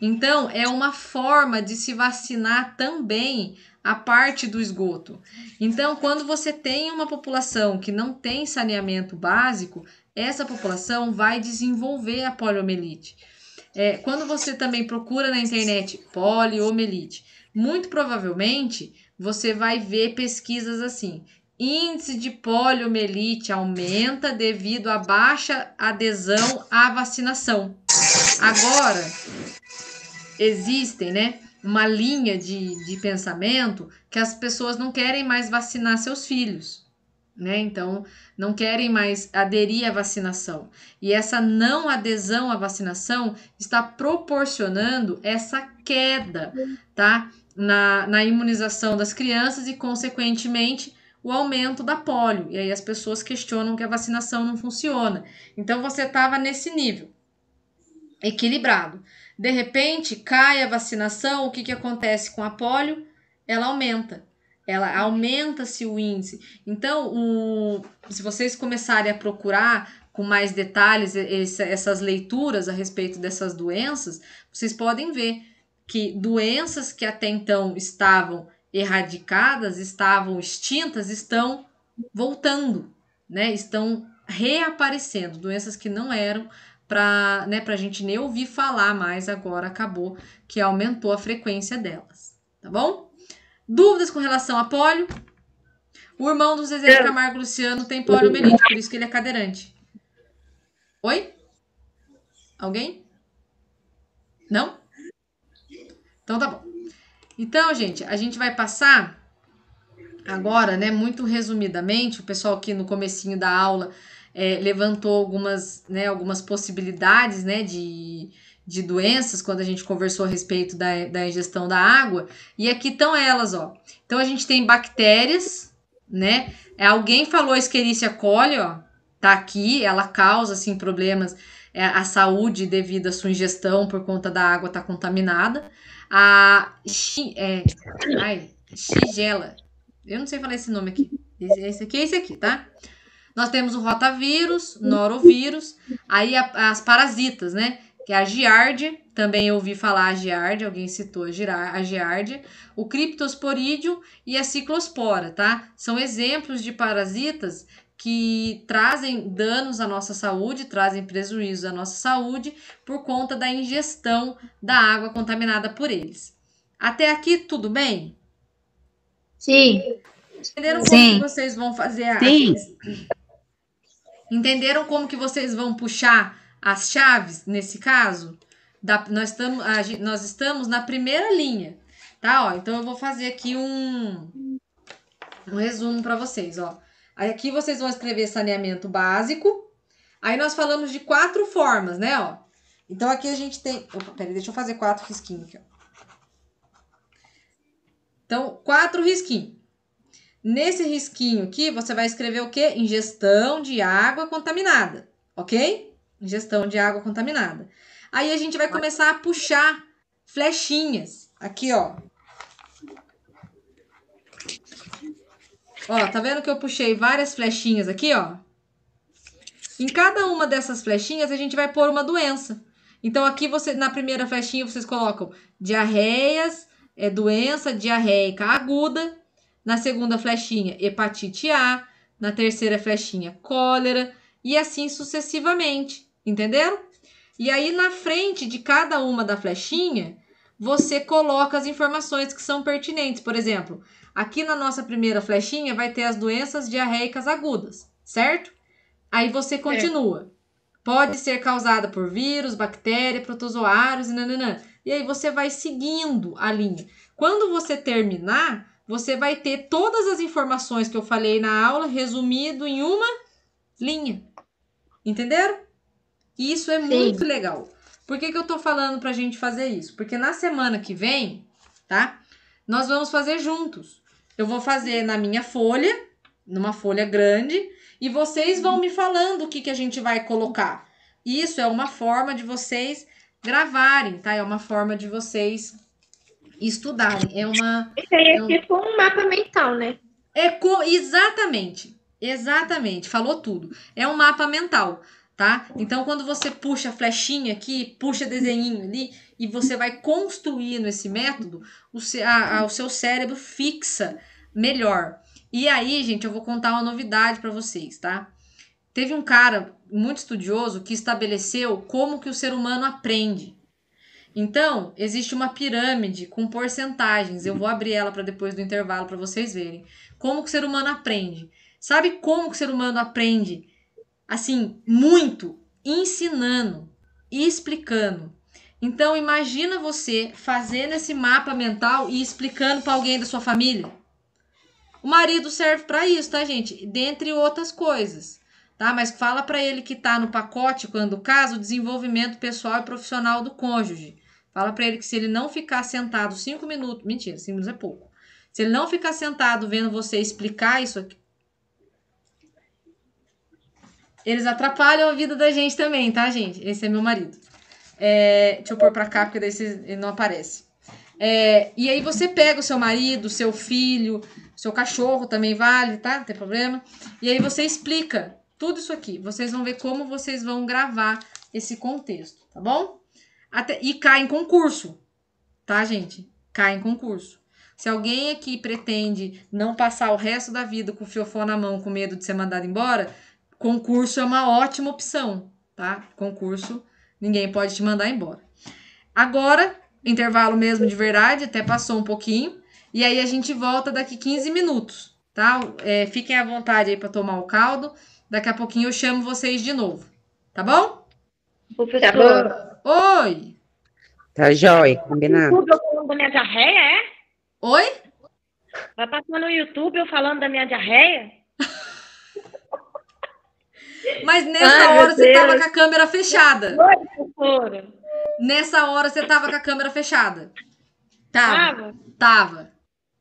Então, é uma forma de se vacinar também a parte do esgoto. Então, quando você tem uma população que não tem saneamento básico, essa população vai desenvolver a poliomielite. É, quando você também procura na internet poliomielite, muito provavelmente você vai ver pesquisas assim. Índice de poliomielite aumenta devido à baixa adesão à vacinação. Agora, existem, né? Uma linha de, de pensamento que as pessoas não querem mais vacinar seus filhos, né? Então, não querem mais aderir à vacinação. E essa não adesão à vacinação está proporcionando essa queda, tá? Na, na imunização das crianças e, consequentemente, o aumento da polio. E aí as pessoas questionam que a vacinação não funciona. Então você estava nesse nível equilibrado. De repente cai a vacinação, o que, que acontece com a polio? Ela aumenta. Ela aumenta-se o índice. Então, o, se vocês começarem a procurar com mais detalhes essas leituras a respeito dessas doenças, vocês podem ver que doenças que até então estavam erradicadas, estavam extintas, estão voltando, né? Estão reaparecendo, doenças que não eram para né, a gente nem ouvir falar mais agora acabou que aumentou a frequência delas, tá bom? Dúvidas com relação a pólio? O irmão do Zezé Camargo Luciano tem poliomielite, por isso que ele é cadeirante. Oi? Alguém? Não? Então tá bom. Então, gente, a gente vai passar agora, né, muito resumidamente, o pessoal aqui no comecinho da aula é, levantou algumas, né, algumas possibilidades, né, de, de doenças quando a gente conversou a respeito da, da ingestão da água. E aqui estão elas, ó. Então, a gente tem bactérias, né, alguém falou Escherichia coli, ó, tá aqui, ela causa, assim, problemas é, à saúde devido à sua ingestão por conta da água tá contaminada. A Xi, é, ai, Xigela. Eu não sei falar esse nome aqui. Esse, esse aqui é esse aqui, tá? Nós temos o rotavírus, norovírus, aí a, as parasitas, né? Que é a giardia, também ouvi falar a giardia, alguém citou a giardia, o criptosporídeo e a ciclospora, tá? São exemplos de parasitas que trazem danos à nossa saúde, trazem prejuízos à nossa saúde por conta da ingestão da água contaminada por eles. Até aqui tudo bem? Sim. Entenderam como Sim. que vocês vão fazer a Sim. Entenderam como que vocês vão puxar as chaves nesse caso? da, nós, tamo, a, nós estamos na primeira linha, tá? Ó, então eu vou fazer aqui um, um resumo para vocês, ó. Aí aqui vocês vão escrever saneamento básico. Aí nós falamos de quatro formas, né, ó. Então aqui a gente tem, opa, peraí, deixa eu fazer quatro risquinhos aqui, ó. Então, quatro risquinhos. Nesse risquinho aqui, você vai escrever o quê? Ingestão de água contaminada, ok? Ingestão de água contaminada. Aí a gente vai começar a puxar flechinhas. Aqui, ó. Ó, tá vendo que eu puxei várias flechinhas aqui, ó? Em cada uma dessas flechinhas, a gente vai pôr uma doença. Então, aqui você, na primeira flechinha, vocês colocam diarreias, é doença diarreica aguda. Na segunda flechinha, hepatite A. Na terceira flechinha, cólera. E assim sucessivamente. Entenderam? E aí na frente de cada uma da flechinha, você coloca as informações que são pertinentes. Por exemplo, aqui na nossa primeira flechinha vai ter as doenças diarreicas agudas, certo? Aí você continua. Pode ser causada por vírus, bactéria, protozoários e nananã. E aí você vai seguindo a linha. Quando você terminar, você vai ter todas as informações que eu falei na aula resumido em uma linha. Entenderam? E isso é Sim. muito legal. Por que, que eu tô falando pra gente fazer isso? Porque na semana que vem, tá? Nós vamos fazer juntos. Eu vou fazer na minha folha, numa folha grande, e vocês vão me falando o que, que a gente vai colocar. Isso é uma forma de vocês gravarem, tá? É uma forma de vocês estudarem. É uma. Isso aí é, é tipo um mapa mental, né? É co... Exatamente. Exatamente. Falou tudo. É um mapa mental tá? Então, quando você puxa a flechinha aqui, puxa desenhinho ali, e você vai construindo esse método, o, a, a, o seu cérebro fixa melhor. E aí, gente, eu vou contar uma novidade para vocês, tá? Teve um cara muito estudioso que estabeleceu como que o ser humano aprende. Então, existe uma pirâmide com porcentagens. Eu vou abrir ela para depois do intervalo para vocês verem. Como que o ser humano aprende? Sabe como que o ser humano aprende assim, muito ensinando e explicando. Então imagina você fazendo esse mapa mental e explicando para alguém da sua família. O marido serve para isso, tá, gente? Dentre outras coisas, tá? Mas fala para ele que tá no pacote quando caso o desenvolvimento pessoal e profissional do cônjuge. Fala para ele que se ele não ficar sentado cinco minutos, mentira, cinco minutos é pouco. Se ele não ficar sentado vendo você explicar isso aqui, eles atrapalham a vida da gente também, tá, gente? Esse é meu marido. É, deixa eu pôr pra cá, porque daí ele não aparece. É, e aí você pega o seu marido, seu filho, seu cachorro também vale, tá? Não tem problema. E aí você explica tudo isso aqui. Vocês vão ver como vocês vão gravar esse contexto, tá bom? Até, e cai em concurso, tá, gente? Cai em concurso. Se alguém aqui pretende não passar o resto da vida com o fiofó na mão, com medo de ser mandado embora, concurso é uma ótima opção, tá? Concurso, ninguém pode te mandar embora. Agora, intervalo mesmo de verdade, até passou um pouquinho. E aí a gente volta daqui 15 minutos, tá? É, fiquem à vontade aí para tomar o caldo. Daqui a pouquinho eu chamo vocês de novo, tá bom? Professor. Tá bom. Oi. Tá jóia, combinado. YouTube eu falando da minha diarreia, é? Oi? Vai passar no YouTube eu falando da minha diarreia? Mas nessa Ai, hora você estava com a câmera fechada. nessa hora você estava com a câmera fechada. Tava. Tava. Tava,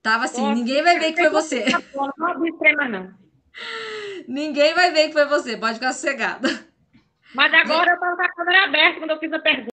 tava assim. ninguém vai ver que foi você. Tá não extrema, não. Ninguém vai ver que foi você. Pode ficar sossegada. Mas agora eu tava com a câmera aberta quando eu fiz a pergunta.